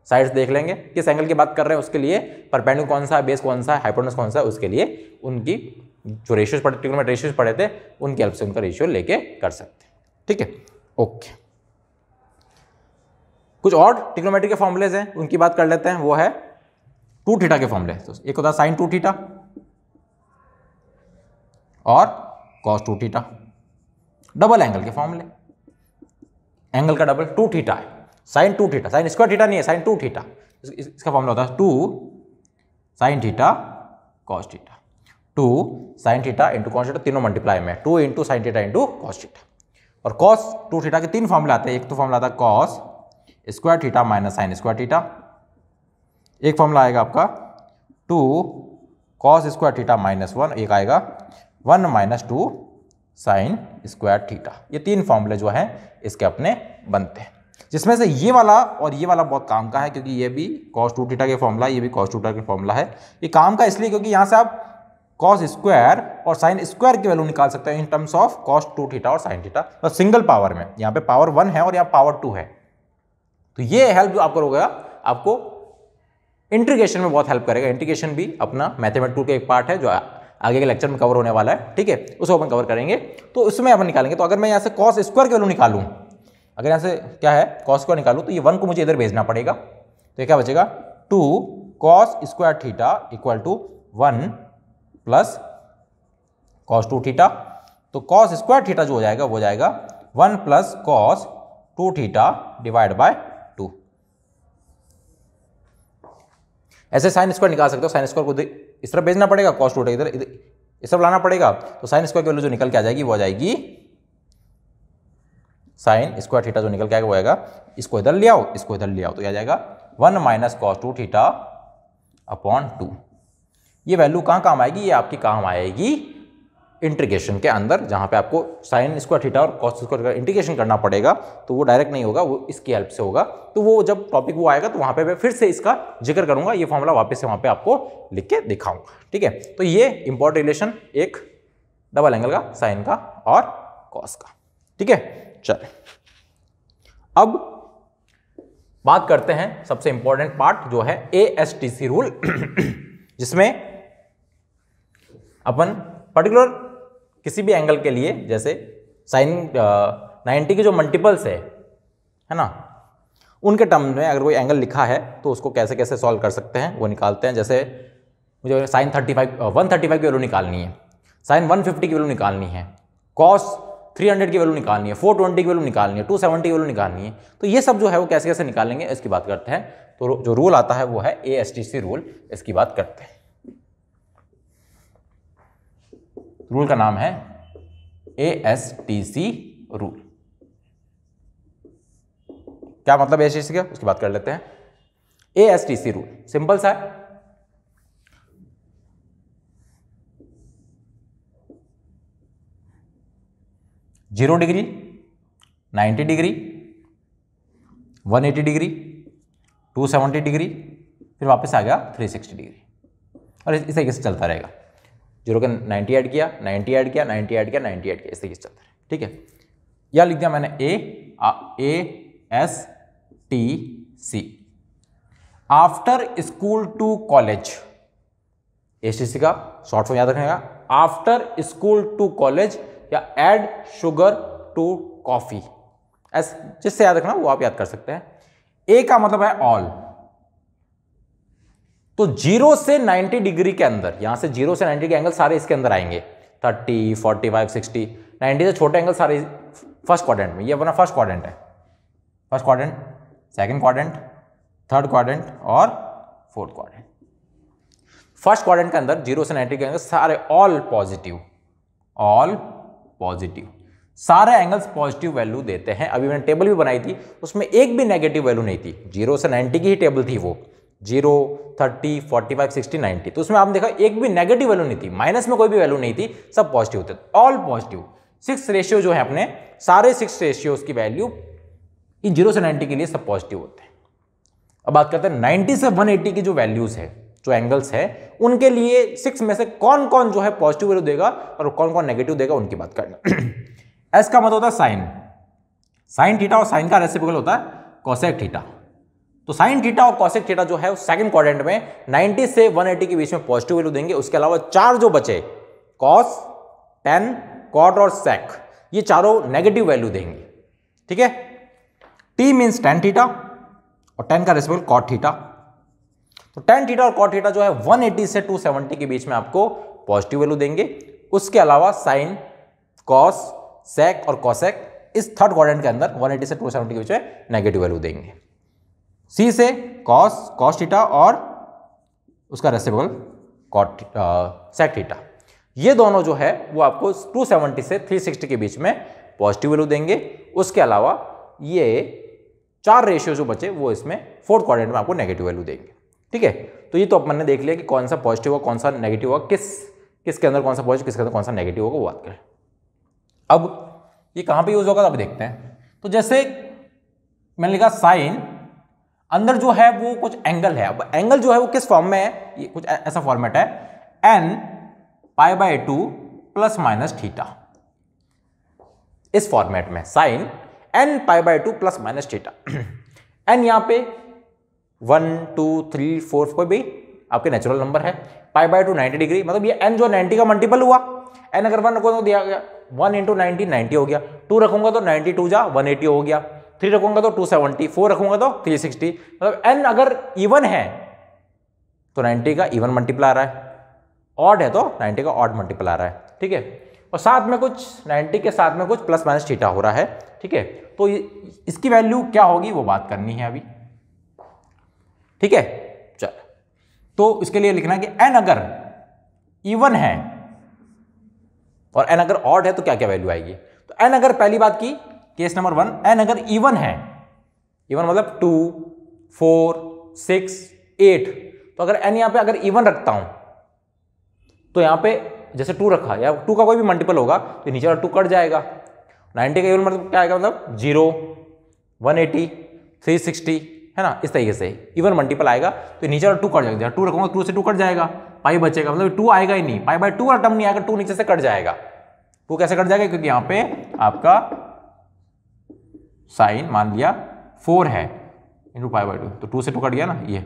साइड्स देख लेंगे किस एंगल की बात कर रहे हैं उसके लिए परपेंडु कौन सा बेस कौन सा है हाइपोटनस कौन सा है उसके लिए उनकी जो रेशियोज पढ़े में रेशियोज पढ़े थे उनके हेल्प से उनका रेशियो लेके कर सकते हैं ठीक है ओके कुछ और टिक्नोमेट्रिक के फॉर्मुलेज हैं उनकी बात कर लेते हैं वो है टू थीटा के फॉर्मूले तो एक होता है साइन टू थीटा और cos two theta double angle के फॉर्मूले एंगल का डबल टू थीटा है sine two theta sine square theta नहीं है साइन टू थीटा इसका फॉर्मला होता है two sine theta cos theta two sine theta into cos theta तीनों मल्टीप्लाई में two into sine theta into cos theta और कॉस टू थीटा के तीन फॉर्मूला आते हैं एक तो फॉर्मूला आता है cos square theta minus sine square theta एक फॉर्मूला आएगा आपका two cos square theta minus one एक आएगा one minus two sine square theta ये तीन फॉर्मूले जो हैं इसके अपने बनते हैं जिसमें से ये वाला और ये वाला बहुत काम का है क्योंकि ये भी कॉस टू टीटा के फॉर्मूला ये भी कॉस टू टीटा के फॉर्मूला है ये काम का इसलिए क्योंकि यहाँ से आप कॉस स्क्वायर और साइन स्क्वायर की वैल्यू निकाल सकते हैं in terms of cos two theta और साइन थीटा और सिंगल पावर में यहाँ पे पावर वन है और यहाँ पावर टू है तो ये हेल्प जो आपको होगा आपको इंट्रीगेशन में बहुत हेल्प करेगा इंट्रीग्रेशन भी अपना मैथमेटिकल टू का एक पार्ट है जो आगे के लेक्चर में कवर होने वाला है ठीक है उसको अपन कवर करेंगे तो उसमें अपन निकालेंगे तो अगर मैं यहाँ से कॉस स्क्वायर की वैल्यू निकालूँ अगर यहाँ से क्या है कॉस स्क्वायर निकालू तो ये वन को मुझे इधर भेजना पड़ेगा तो क्या बचेगा two cos square theta equal to one plus cos two theta तो कॉस स्क्वायर थीटा जो हो जाएगा वो जाएगा one plus cos two theta divide by two ऐसे साइन स्क्वायर निकाल सकते हो साइन स्क्वायर को इस तरफ भेजना पड़ेगा कॉस टू इधर इस तरफ लाना पड़ेगा तो साइन स्क्वायर की वैल्यू जो निकल के आ जाएगी वो आ जाएगी साइन स्क्वायर थीटा जो निकल के आएगा वो आएगा इसको इधर ले आओ इसको इधर ले आओ तो क्या जाएगा one minus cos two theta upon two ये वैल्यू कहाँ काम आएगी ये आपकी काम आएगी इंटीग्रेशन के अंदर जहाँ पे आपको साइन स्क्वायर थीटा और कॉस स्क्वायर का इंटीग्रेशन करना पड़ेगा तो वो डायरेक्ट नहीं होगा वो इसकी हेल्प से होगा तो वो जब टॉपिक वो आएगा तो वहाँ पे मैं फिर से इसका जिक्र करूँगा ये फॉर्मूला वापस से वहाँ पे आपको लिख के दिखाऊंगा ठीक है तो ये इंपॉर्टेंट रिलेशन एक डबल एंगल का साइन का और कॉस का ठीक है चले अब बात करते हैं सबसे इंपॉर्टेंट पार्ट जो है A S T C rule जिसमें अपन पर्टिकुलर किसी भी एंगल के लिए जैसे साइन नाइन्टी के जो मल्टीपल्स है है ना उनके टर्म में अगर कोई एंगल लिखा है तो उसको कैसे कैसे सॉल्व कर सकते हैं वो निकालते हैं जैसे मुझे sine thirty five one thirty five की वैल्यू निकालनी है साइन वन फिफ्टी की वैल्यू निकालनी है कॉस थ्री हंड्रेड की वैल्यू निकालनी है फोर ट्वेंटी की वैल्यू निकालनी है टू सेवेंटी की वैल्यू निकालनी है तो ये सब जो है वो कैसे कैसे निकालेंगे इसकी बात करते हैं तो जो रूल आता है वो है A S T C rule इसकी बात करते हैं रूल का नाम है A S T C rule क्या मतलब ए एस टी सी का उसकी बात कर लेते हैं A S T C rule simple सा है zero degree ninety degree one eighty degree two seventy degree फिर वापस आ गया थ्री सिक्सटी डिग्री और इस तरीके से चलता रहेगा जीरो का नाइन्टी ऐड किया नाइन्टी ऐड किया नाइन्टी ऐड किया नाइन्टी ऐड किया इस तरीके से चलता रहेगा ठीक है यह लिख दिया मैंने A A S T C after school to college S T C का शॉर्ट फॉर्म याद रखेगा आफ्टर स्कूल टू कॉलेज या एड शुगर टू कॉफ़ी ऐसे जिससे याद रखना वो आप याद कर सकते हैं ए का मतलब है ऑल तो जीरो से नाइन्टी डिग्री के अंदर यहां से जीरो से नाइन्टी के एंगल सारे इसके अंदर आएंगे thirty forty five sixty ninety से छोटे एंगल सारे फर्स्ट क्वाड्रेंट में ये अपना फर्स्ट क्वाड्रेंट है first quadrant second quadrant third quadrant और फोर्थ क्वाड्रेंट फर्स्ट क्वाड्रेंट के अंदर जीरो से नाइन्टी के अंदर सारे ऑल पॉजिटिव ऑल पॉजिटिव सारे एंगल्स पॉजिटिव वैल्यू देते हैं अभी मैंने टेबल भी बनाई थी उसमें एक भी नेगेटिव वैल्यू नहीं थी जीरो से नाइन्टी की ही टेबल थी वो zero thirty forty five sixty ninety तो उसमें आपने देखा एक भी नेगेटिव वैल्यू नहीं थी माइनस में कोई भी वैल्यू नहीं थी सब पॉजिटिव होते ऑल पॉजिटिव सिक्स रेशियो जो है अपने सारे सिक्स रेशियोज की वैल्यू इन जीरो से नाइन्टी के लिए सब पॉजिटिव होते हैं अब बात करते हैं नाइन्टी से वन एटी की जो वैल्यूज़ है जो एंगल्स है उनके लिए सिक्स में से कौन कौन जो है पॉजिटिव वैल्यू देगा और कौन कौन नेगेटिव देगा उनकी बात करना एस *clears throat* का मतलब होता है साइन साइन थीटा और साइन का रेसिपिकल होता है कॉसेक थीटा तो साइन थीटा और कॉसेक थीटा जो है सेकंड क्वाड्रेंट में नाइनटी से वन के बीच में पॉजिटिव वैल्यू देंगे उसके अलावा चार जो बचे कॉस टेन कॉट और सेक ये चारों नेगेटिव वैल्यू देंगे ठीक है टी मीन्स टेन थीटा और टेन का रेसिपिकल कॉट थीटा तो टेन थीटा और कॉट थीटा जो है 180 से 270 के बीच में आपको पॉजिटिव वैल्यू देंगे उसके अलावा साइन कॉस सेक और कॉसेक इस थर्ड क्वाड्रेंट के अंदर 180 से 270 के बीच में नेगेटिव वैल्यू देंगे सी से कॉस कॉस थीटा और उसका रेसिबल कॉट सेक थीटा ये दोनों जो है वो आपको 270 से 360 के बीच में पॉजिटिव वैल्यू देंगे उसके अलावा ये चार रेशियो जो बचे वो इसमें फोर्थ क्वाड्रेंट में आपको नेगेटिव वैल्यू देंगे ठीक है तो ये तो अपन ने देख लिया कि कौन सा पॉजिटिव होगा कौन सा नेगेटिव होगा किस किसके अंदर कौन सा पॉजिटिव किसके अंदर कौन सा नेगेटिव होगा वो बात करें अब ये कहाँ पे यूज़ होगा तो अब देखते हैं तो जैसे मैंने लिखा साइन अंदर जो है वो कुछ एंगल है अब एंगल जो है वो किस फॉर्म में है ये कुछ ऐसा फॉर्मेट है n pi by two plus minus theta इस फॉर्मेट में sine n pi by two plus minus theta n यहाँ पे वन टू थ्री फोर कोई भी आपके नेचुरल नंबर है pi by two ninety degree मतलब ये एन जो नाइन्टी का मल्टीपल हुआ एन अगर वन रखो तो दिया गया वन इंटू नाइन्टी नाइन्टी हो गया टू रखूंगा तो नाइन्टी टू जा वन एटी हो गया थ्री रखूंगा तो टू सेवेंटी फोर रखूंगा तो थ्री सिक्सटी मतलब एन अगर इवन है तो नाइन्टी का इवन मल्टीपल आ रहा है ऑड है तो नाइन्टी का ऑड मल्टीपल आ रहा है ठीक है और साथ में कुछ नाइन्टी के साथ में कुछ प्लस माइनस थीटा हो रहा है ठीक है तो इसकी वैल्यू क्या होगी वो बात करनी है अभी ठीक है चल तो इसके लिए लिखना कि एन अगर इवन है और एन अगर ऑड है तो क्या क्या वैल्यू आएगी तो एन अगर पहली बात की केस नंबर वन एन अगर इवन है इवन मतलब टू फोर सिक्स एट तो अगर एन यहां पे अगर इवन रखता हूं तो यहां पे जैसे टू रखा या टू का कोई भी मल्टीपल होगा तो नीचे वाला टू कट जाएगा नाइनटी का इवन मतलब क्या आएगा मतलब zero one eighty three sixty है ना इस तरीके से इवन मल्टीपल आएगा तो नीचे और टू कट जाएगा टू रखूंगा टू से टू कट जाएगा पाई बचेगा मतलब टू आएगा ही नहीं पाई बाई टू वाला टर्म नहीं आएगा टू नीचे से कट जाएगा वो कैसे कट जाएगा क्योंकि यहाँ पे आपका साइन मान लिया फोर है इंटू पाई बाई टू तो टू से टू कट गया ना ये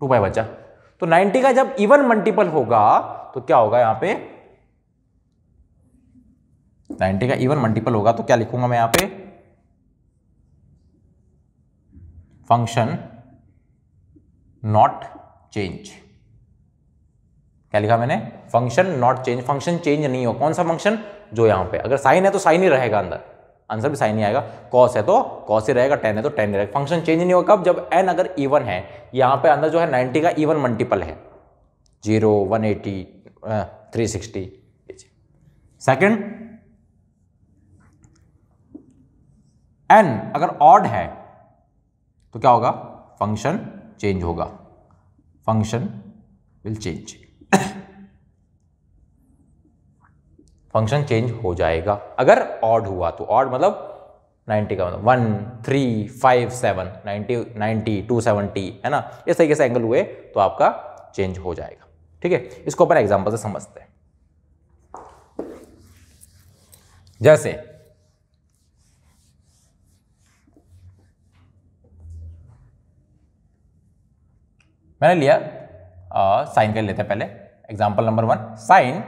टू पाई बचा तो नाइनटी का जब इवन मल्टीपल होगा तो क्या होगा यहाँ पे नाइनटी का इवन मल्टीपल होगा तो क्या लिखूंगा मैं यहाँ पे फंक्शन नॉट चेंज क्या लिखा मैंने function not change function change नहीं हो कौन सा फंक्शन जो यहां पे अगर साइन है तो साइन ही रहेगा अंदर आंसर भी साइन ही आएगा कॉस है तो कॉस ही रहेगा टेन है तो टेन ही रहेगा फंक्शन चेंज नहीं होगा कब जब एन अगर इवन है यहां पे अंदर जो है नाइनटी का इवन मल्टीपल है zero one eighty three sixty second n अगर ऑड है तो क्या होगा फंक्शन चेंज होगा function will change function change हो जाएगा अगर ऑड हुआ तो ऑड मतलब 90 का मतलब one three five seven ninety ninety two seventy है ना इस तरीके से एंगल हुए तो आपका चेंज हो जाएगा ठीक है इसको अपन एग्जाम्पल से समझते हैं जैसे मैंने लिया साइन कर लेते हैं पहले example number one sine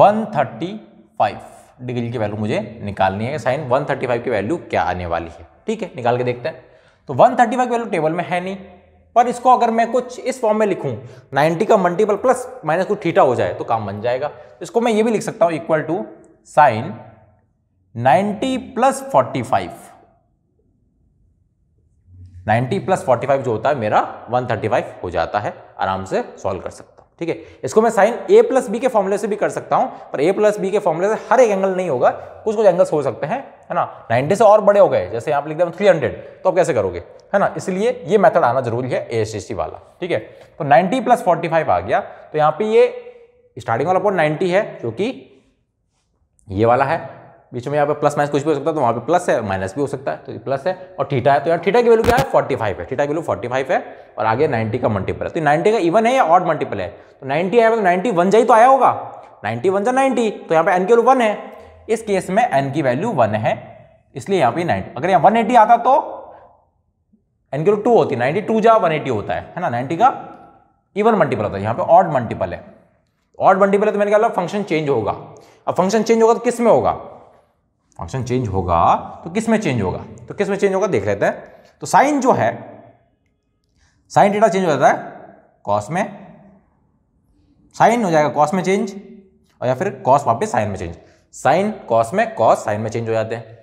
135 degree की वैल्यू मुझे निकालनी है साइन 135 की वैल्यू क्या आने वाली है ठीक है निकाल के देखते हैं तो 135 की वैल्यू टेबल में है नहीं पर इसको अगर मैं कुछ इस फॉर्म में लिखूं 90 का मल्टीपल प्लस माइनस कुछ थीटा हो जाए तो काम बन जाएगा इसको मैं ये भी लिख सकता हूं equal to sine 90 plus 45 90 plus 45 जो होता है मेरा 135 हो जाता है आराम से सॉल्व कर सकता हूँ ठीक है इसको मैं साइन ए प्लस बी के फॉर्मूले से भी कर सकता हूँ पर ए प्लस बी के फॉर्मूले से हर एक एंगल नहीं होगा कुछ कुछ एंगल्स हो सकते हैं है ना 90 से और बड़े हो गए जैसे आप लिख दें हंड्रेड तो आप कैसे करोगे है ना इसलिए ये मेथड आना जरूरी है ए वाला ठीक है तो नाइन्टी प्लस 45 आ गया तो यहाँ पर ये स्टार्टिंग वाला पॉइंट नाइन्टी है जो कि ये वाला है बीच में यहाँ पे प्लस माइनस कुछ भी हो सकता है तो वहाँ पे प्लस है माइनस भी हो सकता है तो ये प्लस है और थीटा है तो यार थीटा की वैल्यू क्या है फाइव है थीटा की वैल्यू फाइव है और आगे नाइन्टी का मल्टीपल है तो नाइन्टी का इवन है या ऑड मल्टीपल है तो नाइन्टी आया तो नाइन्टी वन जाए तो आया होगा नाइन्टी वन जा नाइन्टी तो यहाँ पे एन की वैल्यू वन है इस केस में एन की वैल्यू वन है इसलिए यहाँ पे नाइन्टी अगर यहाँ वन आता तो एन की वैल्यू टू होती नाइन्टी टू जा वन होता है ना नाइन्टी का इवन मल्टीपल होता है यहाँ पे ऑड मल्टीपल है ऑड मल्टीपल है तो मैंने कहा फंक्शन चेंज होगा अब फंक्शन चेंज होगा तो किस में होगा फंक्शन चेंज होगा तो किस में चेंज होगा तो किस में चेंज होगा देख लेते हैं तो साइन जो है साइन डेटा चेंज हो जाता है कॉस में साइन हो जाएगा कॉस में चेंज और या फिर कॉस वापस साइन में चेंज साइन कॉस में कॉस साइन में चेंज हो जाते हैं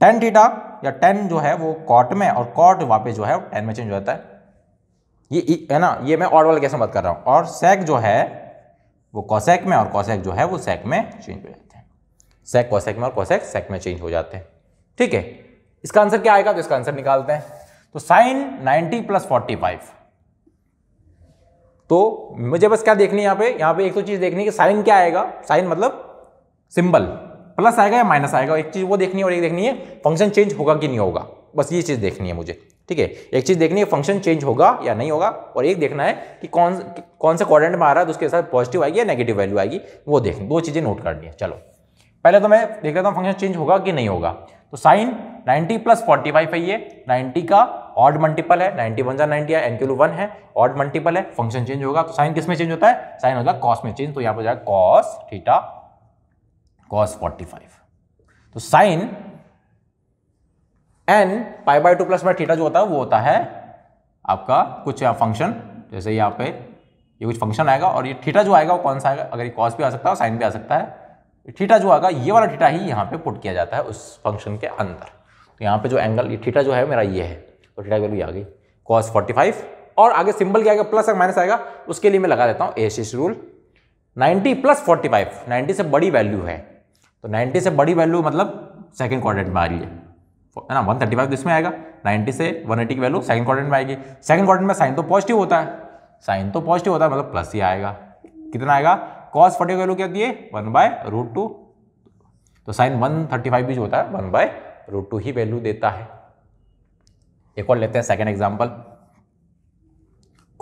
टेन डेटा या टेन जो है वो कॉट में और कॉट वापस जो है टेन में चेंज हो जाता है ये है ना ये मैं ऑर्ड वाले कैसे बात कर रहा हूँ और सेक जो है वो कॉसेक में और कॉसेक जो है वो सेक में चेंज हो जाता है सेक कॉसेक में और कॉसेक सेक में चेंज हो जाते हैं ठीक है इसका आंसर क्या आएगा तो इसका आंसर निकालते हैं तो साइन 90 प्लस फाइव तो मुझे बस क्या देखनी है यहाँ पे यहाँ पे एक तो चीज़ देखनी है कि साइन क्या आएगा साइन मतलब सिंबल प्लस आएगा या माइनस आएगा एक चीज़ वो देखनी है और एक देखनी है फंक्शन चेंज होगा कि नहीं होगा बस ये चीज़ देखनी है मुझे ठीक है एक चीज़ देखनी है फंक्शन चेंज होगा या नहीं होगा और एक देखना है कि कौन कौन से क्वाड्रेंट में आ रहा है तो उसके साथ पॉजिटिव आएगी या नेगेटिव वैल्यू आएगी वो देखनी दो चीज़ें नोट करनी है चलो पहले तो मैं देख लेता हूँ फंक्शन चेंज होगा कि नहीं होगा तो साइन 90 प्लस फोर्टी फाइव है ये 90 का ऑड मल्टीपल है 91 वन जहाँ नाइन्टी एन क्यूलू वन है ऑड मल्टीपल है फंक्शन चेंज होगा तो साइन किस में चेंज होता है साइन होता है कॉस में चेंज तो यहाँ पर जाएगा कॉस थीटा कॉस फाइव तो sine n pi by two plus by theta जो होता है वो होता है आपका कुछ फंक्शन जैसे यहाँ पे ये कुछ फंक्शन आएगा और ये थीटा जो आएगा वो कौन सा आएगा अगर ये कॉस भी आ सकता है और साइन भी आ सकता है थीटा जो आएगा ये वाला थीटा ही यहाँ पे पुट किया जाता है उस फंक्शन के अंदर तो यहाँ पे जो एंगल ये थीटा जो है मेरा ये है तो थीटा की वैल्यू आ गई कॉस 45 और आगे सिंबल क्या आएगा प्लस या माइनस आएगा उसके लिए मैं लगा देता हूँ एशिस रूल 90 प्लस 45 90 से बड़ी वैल्यू है तो 90 से बड़ी वैल्यू मतलब सेकंड क्वार्टर में आ रही है है ना 135 तो इसमें आएगा नाइन्टी से एटी की वैल्यू सेकंड क्वारेंट में आएगी सेकंड क्वार्टर में साइन तो पॉजिटिव होता है साइन तो पॉजिटिव होता है मतलब प्लस ही आएगा कितना आएगा कॉस फोर्टी वैल्यू क्या दिए वन बाय रूट टू तो साइन वन थर्टी फाइव भी जो होता है वन बाय रूट टू ही वैल्यू देता है एक और लेते हैं second example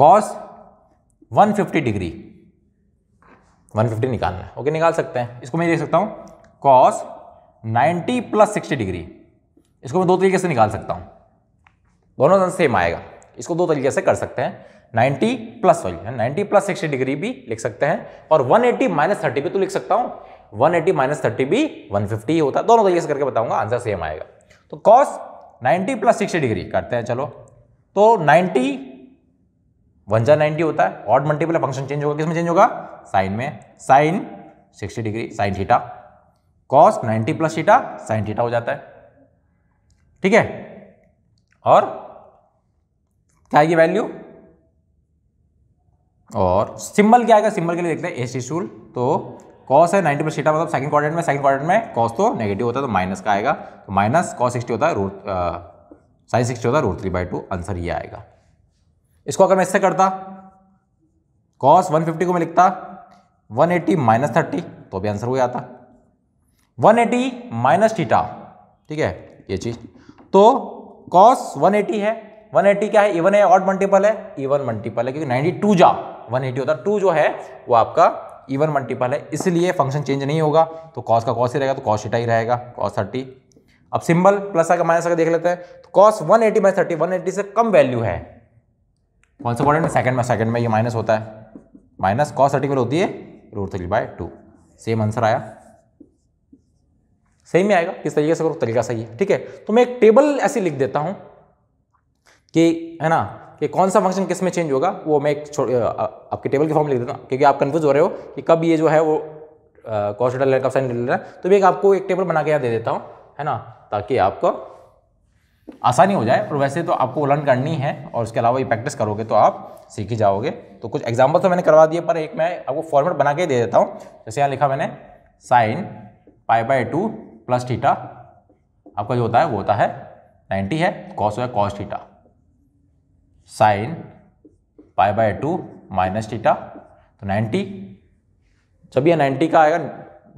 cos one fifty degree one fifty निकालना है ओके निकाल सकते हैं इसको मैं देख सकता हूँ cos ninety plus sixty degree इसको मैं दो तरीके से निकाल सकता हूँ दोनों सेम आएगा इसको दो तरीके से कर सकते हैं नाइन्टी प्लस है नाइन्टी प्लस सिक्सटी डिग्री भी लिख सकते हैं और वन एट्टी माइनस थर्टी भी तो लिख सकता हूँ वन एट्टी माइनस थर्टी भी वन फिफ्टी होता है दोनों तरीके से करके बताऊंगा आंसर सेम आएगा तो cos ninety plus sixty degree करते हैं चलो तो नाइन्टी वन जा नाइन्टी होता है ऑड मल्टीपल फंक्शन चेंज होगा किसमें चेंज होगा साइन में sine sixty degree sine theta cos ninety plus theta sine theta हो जाता है ठीक है और क्या आएगी वैल्यू और सिंबल क्या आएगा सिंबल के लिए देखते हैं एसी टिशूल तो कॉस है नाइन्टी पर सीटा मतलब सेकंड क्वार्टर में सेकंड क्वार्टर में कॉस तो नेगेटिव होता है तो माइनस का आएगा तो माइनस कॉस सिक्सटी होता है रूट साइन सिक्सटी होता है root three by two answer ये आएगा इसको अगर मैं इससे करता कॉस वन फिफ्टी को मैं लिखता वन एट्टी माइनस थर्टी तो भी आंसर हो जाता वन एटी माइनस टीटा ठीक है ये चीज़ तो कॉस वन एटी है वन एटी क्या है इवन है ऑड मल्टीपल है इवन मल्टीपल है क्योंकि नाइनटी टू जा वन एटी होता है टू जो है वो आपका इवन मल्टीपल है इसलिए फंक्शन चेंज नहीं होगा तो कॉस का कॉस ही रहेगा तो कॉस शीटा ही रहेगा कॉस थर्टी अब सिंबल प्लस आकर माइनस आकर देख लेते हैं तो cos one eighty minus thirty one eighty से कम वैल्यू है कौन सा पॉइंट सेकंड में सेकंड में ये माइनस होता है माइनस कॉस थर्टी वैल्यू होती है root three by two same answer आया सेम ही आएगा किस तरीके से करो तरीका सही है ठीक है तो मैं एक टेबल ऐसी लिख देता हूँ कि है ना कि कौन सा फंक्शन किस में चेंज होगा वो मैं एक आपके टेबल के फॉर्म लिख देता हूँ क्योंकि आप कन्फ्यूज हो रहे हो कि कब ये जो है वो कॉस डॉलर साइन कब साइन लेना तो भी एक आपको एक टेबल बना के यहाँ दे देता हूँ है ना ताकि आपको आसानी हो जाए और वैसे तो आपको लर्न करनी है और उसके अलावा ये प्रैक्टिस करोगे तो आप सीख ही जाओगे तो कुछ एग्जाम्पल तो मैंने करवा दिए पर एक मैं आपको फॉर्मेट बना के दे देता हूँ जैसे यहाँ लिखा मैंने sine pi by two plus theta आपका जो होता है वो होता है 90 है कॉस हो है cos theta sine pi by two minus theta तो 90 जब ये 90 का आएगा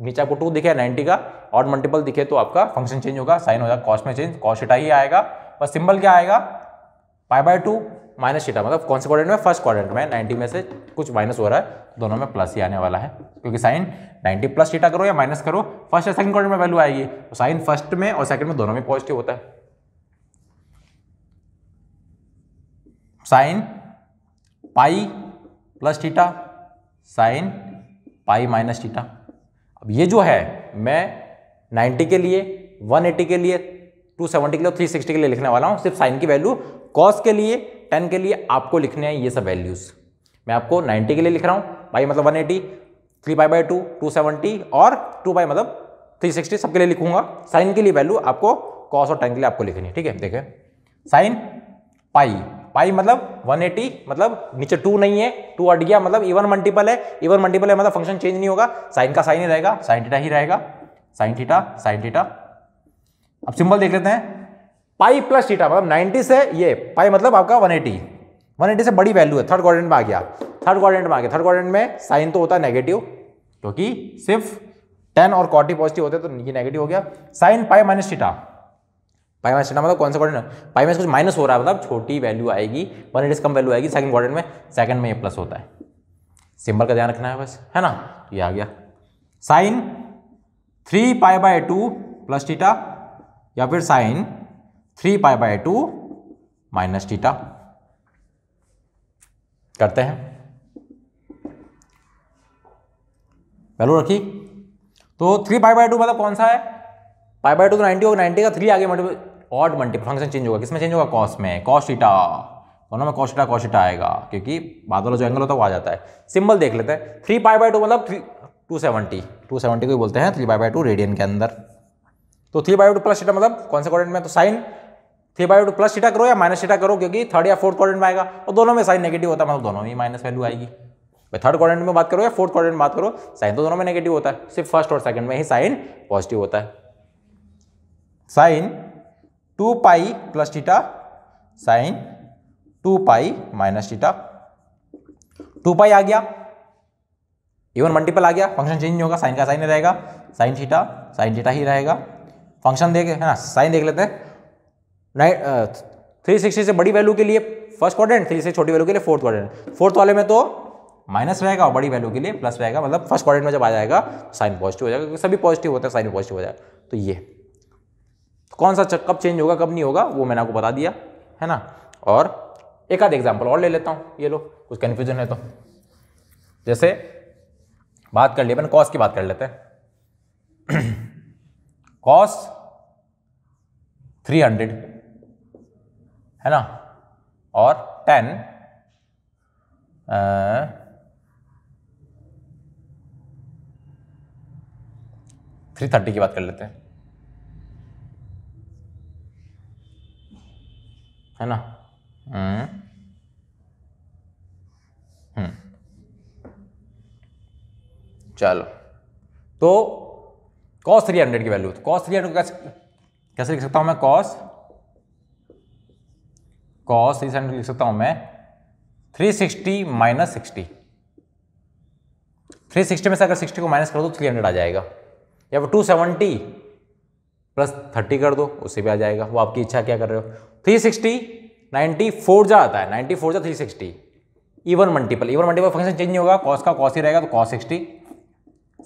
नीचे आपको टू दिखे 90 का और मल्टीपल दिखे तो आपका फंक्शन चेंज होगा साइन होगा कॉस्ट में चेंज कॉस्ट टीटा ही आएगा पर सिंबल क्या आएगा pi by two minus theta मतलब कौन से क्वारेंट में फर्स्ट क्वारेंट में 90 में से कुछ माइनस हो रहा है दोनों में प्लस ही आने वाला है क्योंकि साइन 90 प्लस टीटा करो या माइनस करो फर्स्ट या सेकंड क्वारेंट में वैल्यू आएगी तो साइन फर्स्ट में और सेकंड में दोनों में पॉजिटिव होता है sine pi plus theta sine pi minus theta अब ये जो है मैं 90 के लिए 180 के लिए 270 के लिए और 360 के लिए लिखने वाला हूँ सिर्फ साइन की वैल्यू कॉस के लिए 10 के लिए आपको लिखने हैं ये सब वैल्यूज़ मैं आपको 90 के लिए लिख रहा हूँ पाई मतलब 180 three pi by two two और टू पाई मतलब 360 सबके लिए लिखूंगा साइन के लिए वैल्यू आपको कॉस और टेन के लिए आपको लिखनी है ठीक है देखें साइन पाई पाई मतलब 180 मतलब नीचे टू नहीं है टू अट गया मतलब इवन मल्टीपल है इवन मल्टीपल है मतलब फंक्शन चेंज नहीं होगा साइन का साइन ही रहेगा साइन थीटा ही रहेगा साइन थीटा साइन थीटा अब सिंबल देख लेते हैं पाई प्लस थीटा मतलब 90 से ये पाई मतलब आपका 180 180 से बड़ी वैल्यू है थर्ड क्वाड्रेंट में आ गया थर्ड क्वाड्रेंट में आ गया थर्ड क्वाड्रेंट में साइन तो होता है नेगेटिव क्योंकि सिर्फ टेन और क्वार्टी पॉजिटिव होते तो ये नेगेटिव हो गया sine pi minus theta pi minus theta मतलब कौन सा क्वार्टर पाई माइनस कुछ माइनस हो रहा है मतलब छोटी वैल्यू आएगी वन इट कम वैल्यू आएगी सेकंड क्वार्टर में सेकंड में ये प्लस होता है सिंबल का ध्यान रखना है बस है ना ये आ गया sine three pi by two plus theta या फिर sine three pi by two minus theta करते हैं वैल्यू रखी तो थ्री पाई बाय टू मतलब कौन सा है पाई बाय टू तो नाइन्टी होगा नाइन्टी का थ्री आगे multiple odd multiple function change होगा किसमें चेंज होगा कॉस में कॉस्टा दोनों में कॉस्टा कॉस्टा आएगा क्योंकि बाद वाला जो एंगल होता है वो आ जाता है सिंबल देख लेते हैं थ्री पाई बाई टू मतलब three two seventy two seventy को बोलते हैं three pi by two radian के अंदर तो थ्री बाई टू प्लस सीटा मतलब कौन से क्वारेंट में तो sine three by two plus theta करो या माइनस सीटा करो क्योंकि थर्ड या फोर्थ क्वारेंट में आएगा और दोनों में साइन नेगेटिव होता है मतलब दोनों में माइनस वैल्यू आएगी भाई थर्ड क्वारेंट में बात करो या फोर्थ क्वारेंट में बात करो साइन तो दोनों में नेगेटिव होता है सिर्फ फर्स्ट और सेकंड में ही साइन पॉजिटिव होता है sine two pi plus theta sine two pi minus theta two pi आ गया इवन मल्टीपल आ गया फंक्शन चेंज नहीं होगा साइन का साइन रहेगा साइन थीटा साइन थीटा ही रहेगा फंक्शन देखे है ना साइन देख लेते हैं थ्री सिक्सटी से बड़ी वैल्यू के लिए फर्स्ट क्वाड्रेंट थ्री से छोटी वैल्यू के लिए फोर्थ क्वाड्रेंट फोर्थ वाले में तो माइनस रहेगा और बड़ी वैल्यू के लिए प्लस रहेगा मतलब फर्स्ट क्वाड्रेंट में जब आ जाएगा साइन पॉजिटिव हो जाएगा क्योंकि सभी पॉजिटिव होते हैं साइन पॉजिटिव हो जाएगा तो ये कौन सा कब चेंज होगा कब नहीं होगा वो मैंने आपको बता दिया है ना और एक आध एग्जाम्पल और ले लेता हूँ ये लो कुछ कन्फ्यूजन है तो जैसे बात कर लिए अपन कॉस की बात कर लेते हैं कॉस *clears throat* 300 है ना और टेन थ्री थर्टी की बात कर लेते हैं है ना हम्म। हम्म। चलो तो कॉस थ्री हंड्रेड की वैल्यू कॉस थ्री हंड्रेड कैसे कैसे लिख सकता हूं मैं कॉस कॉस थ्री हंड्रेड लिख सकता हूं मैं three sixty minus sixty three sixty में से अगर सिक्सटी को माइनस करो तो थ्री हंड्रेड आ जाएगा या वो टू सेवेंटी प्लस थर्टी कर दो उससे भी आ जाएगा वो आपकी इच्छा क्या कर रहे हो थ्री सिक्सटी नाइन्टी फोर जा आता है नाइन्टी फोर जा three sixty even multiple even multiple function change नहीं होगा कॉस का कॉस ही रहेगा तो कॉस सिक्सटी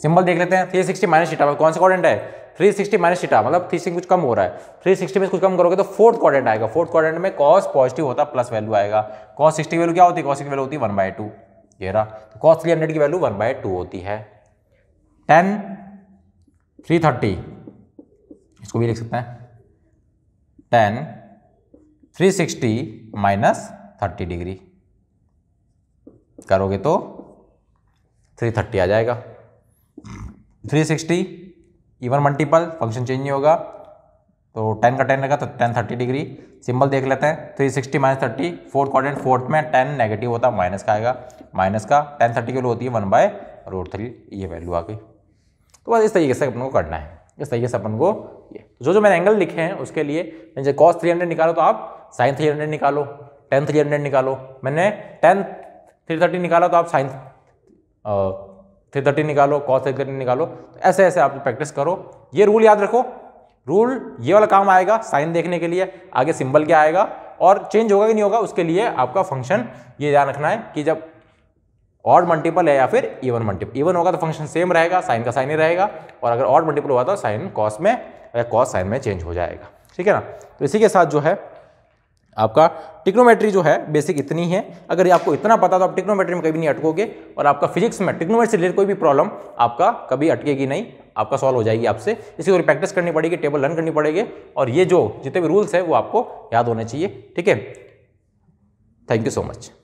सिंपल देख लेते हैं थ्री सिक्सटी माइनस शीटा कौन सा क्वारेंट है थ्री सिक्सटी माइनस शीटा मतलब थ्री सिक्स कुछ कम हो रहा है थ्री सिक्सटी में कुछ कम करोगे तो फोर्थ क्वारेंट आएगा फोर्थ क्वारेंट में कॉस पॉजिटिव होता प्लस वैल्यू आएगा कॉस सिक्सटी वैल्यू क्या होती है कॉस वैल्यू होती है वन बाय टू ये रहा तो कॉस थ्री हंड्रेड की वैल्यू वन बाय टू होती है टेन थ्री थर्टी इसको भी लिख सकते हैं tan three sixty minus thirty degree करोगे तो थ्री थर्टी आ जाएगा three sixty even multiple function change नहीं होगा तो टेन का टेन रहेगा तो टेन थर्टी डिग्री सिंबल देख लेते हैं three sixty minus thirty fourth quadrant fourth में टेन नेगेटिव होता है माइनस का आएगा माइनस का टेन थर्टी की वैल्यू होती है वन बाय रोड थ्री ये वैल्यू आ गई तो बस इस तरीके से अपन को करना है इस तरीके से अपन को ये जो जो मैंने एंगल लिखे हैं उसके लिए मैंने कॉस थ्री हंड्रेड निकालो तो आप साइन थ्री हंड्रेड निकालो टेन थ्री हंड्रेड निकालो मैंने टेन थ्री थर्टी निकाला तो आप साइन थ्री थर्टी निकालो कॉस थ्री थर्टी निकालो तो ऐसे ऐसे आप प्रैक्टिस करो ये रूल याद रखो रूल ये वाला काम आएगा साइन देखने के लिए आगे सिंबल क्या आएगा और चेंज होगा कि नहीं होगा उसके लिए आपका फंक्शन ये ध्यान रखना है कि जब ऑड मल्टीपल है या फिर इवन मल्टीपल इवन होगा तो फंक्शन सेम रहेगा साइन का साइन ही रहेगा और अगर ऑड मल्टीपल हुआ तो साइन कॉस में या कॉस साइन में चेंज हो जाएगा ठीक है ना तो इसी के साथ जो है आपका टिक्नोमेट्री जो है बेसिक इतनी है अगर आपको इतना पता तो आप टिक्नोमेट्री में कभी नहीं अटकोगे और आपका फिजिक्स में टिक्नोमेट्री से रिलेटेड कोई भी प्रॉब्लम आपका कभी अटकेगी नहीं आपका सॉल्व हो जाएगी आपसे इसी को प्रैक्टिस करनी पड़ेगी टेबल लर्न करनी पड़ेगी और ये जो जितने भी रूल्स है वो आपको याद होने चाहिए ठीक है थैंक यू सो मच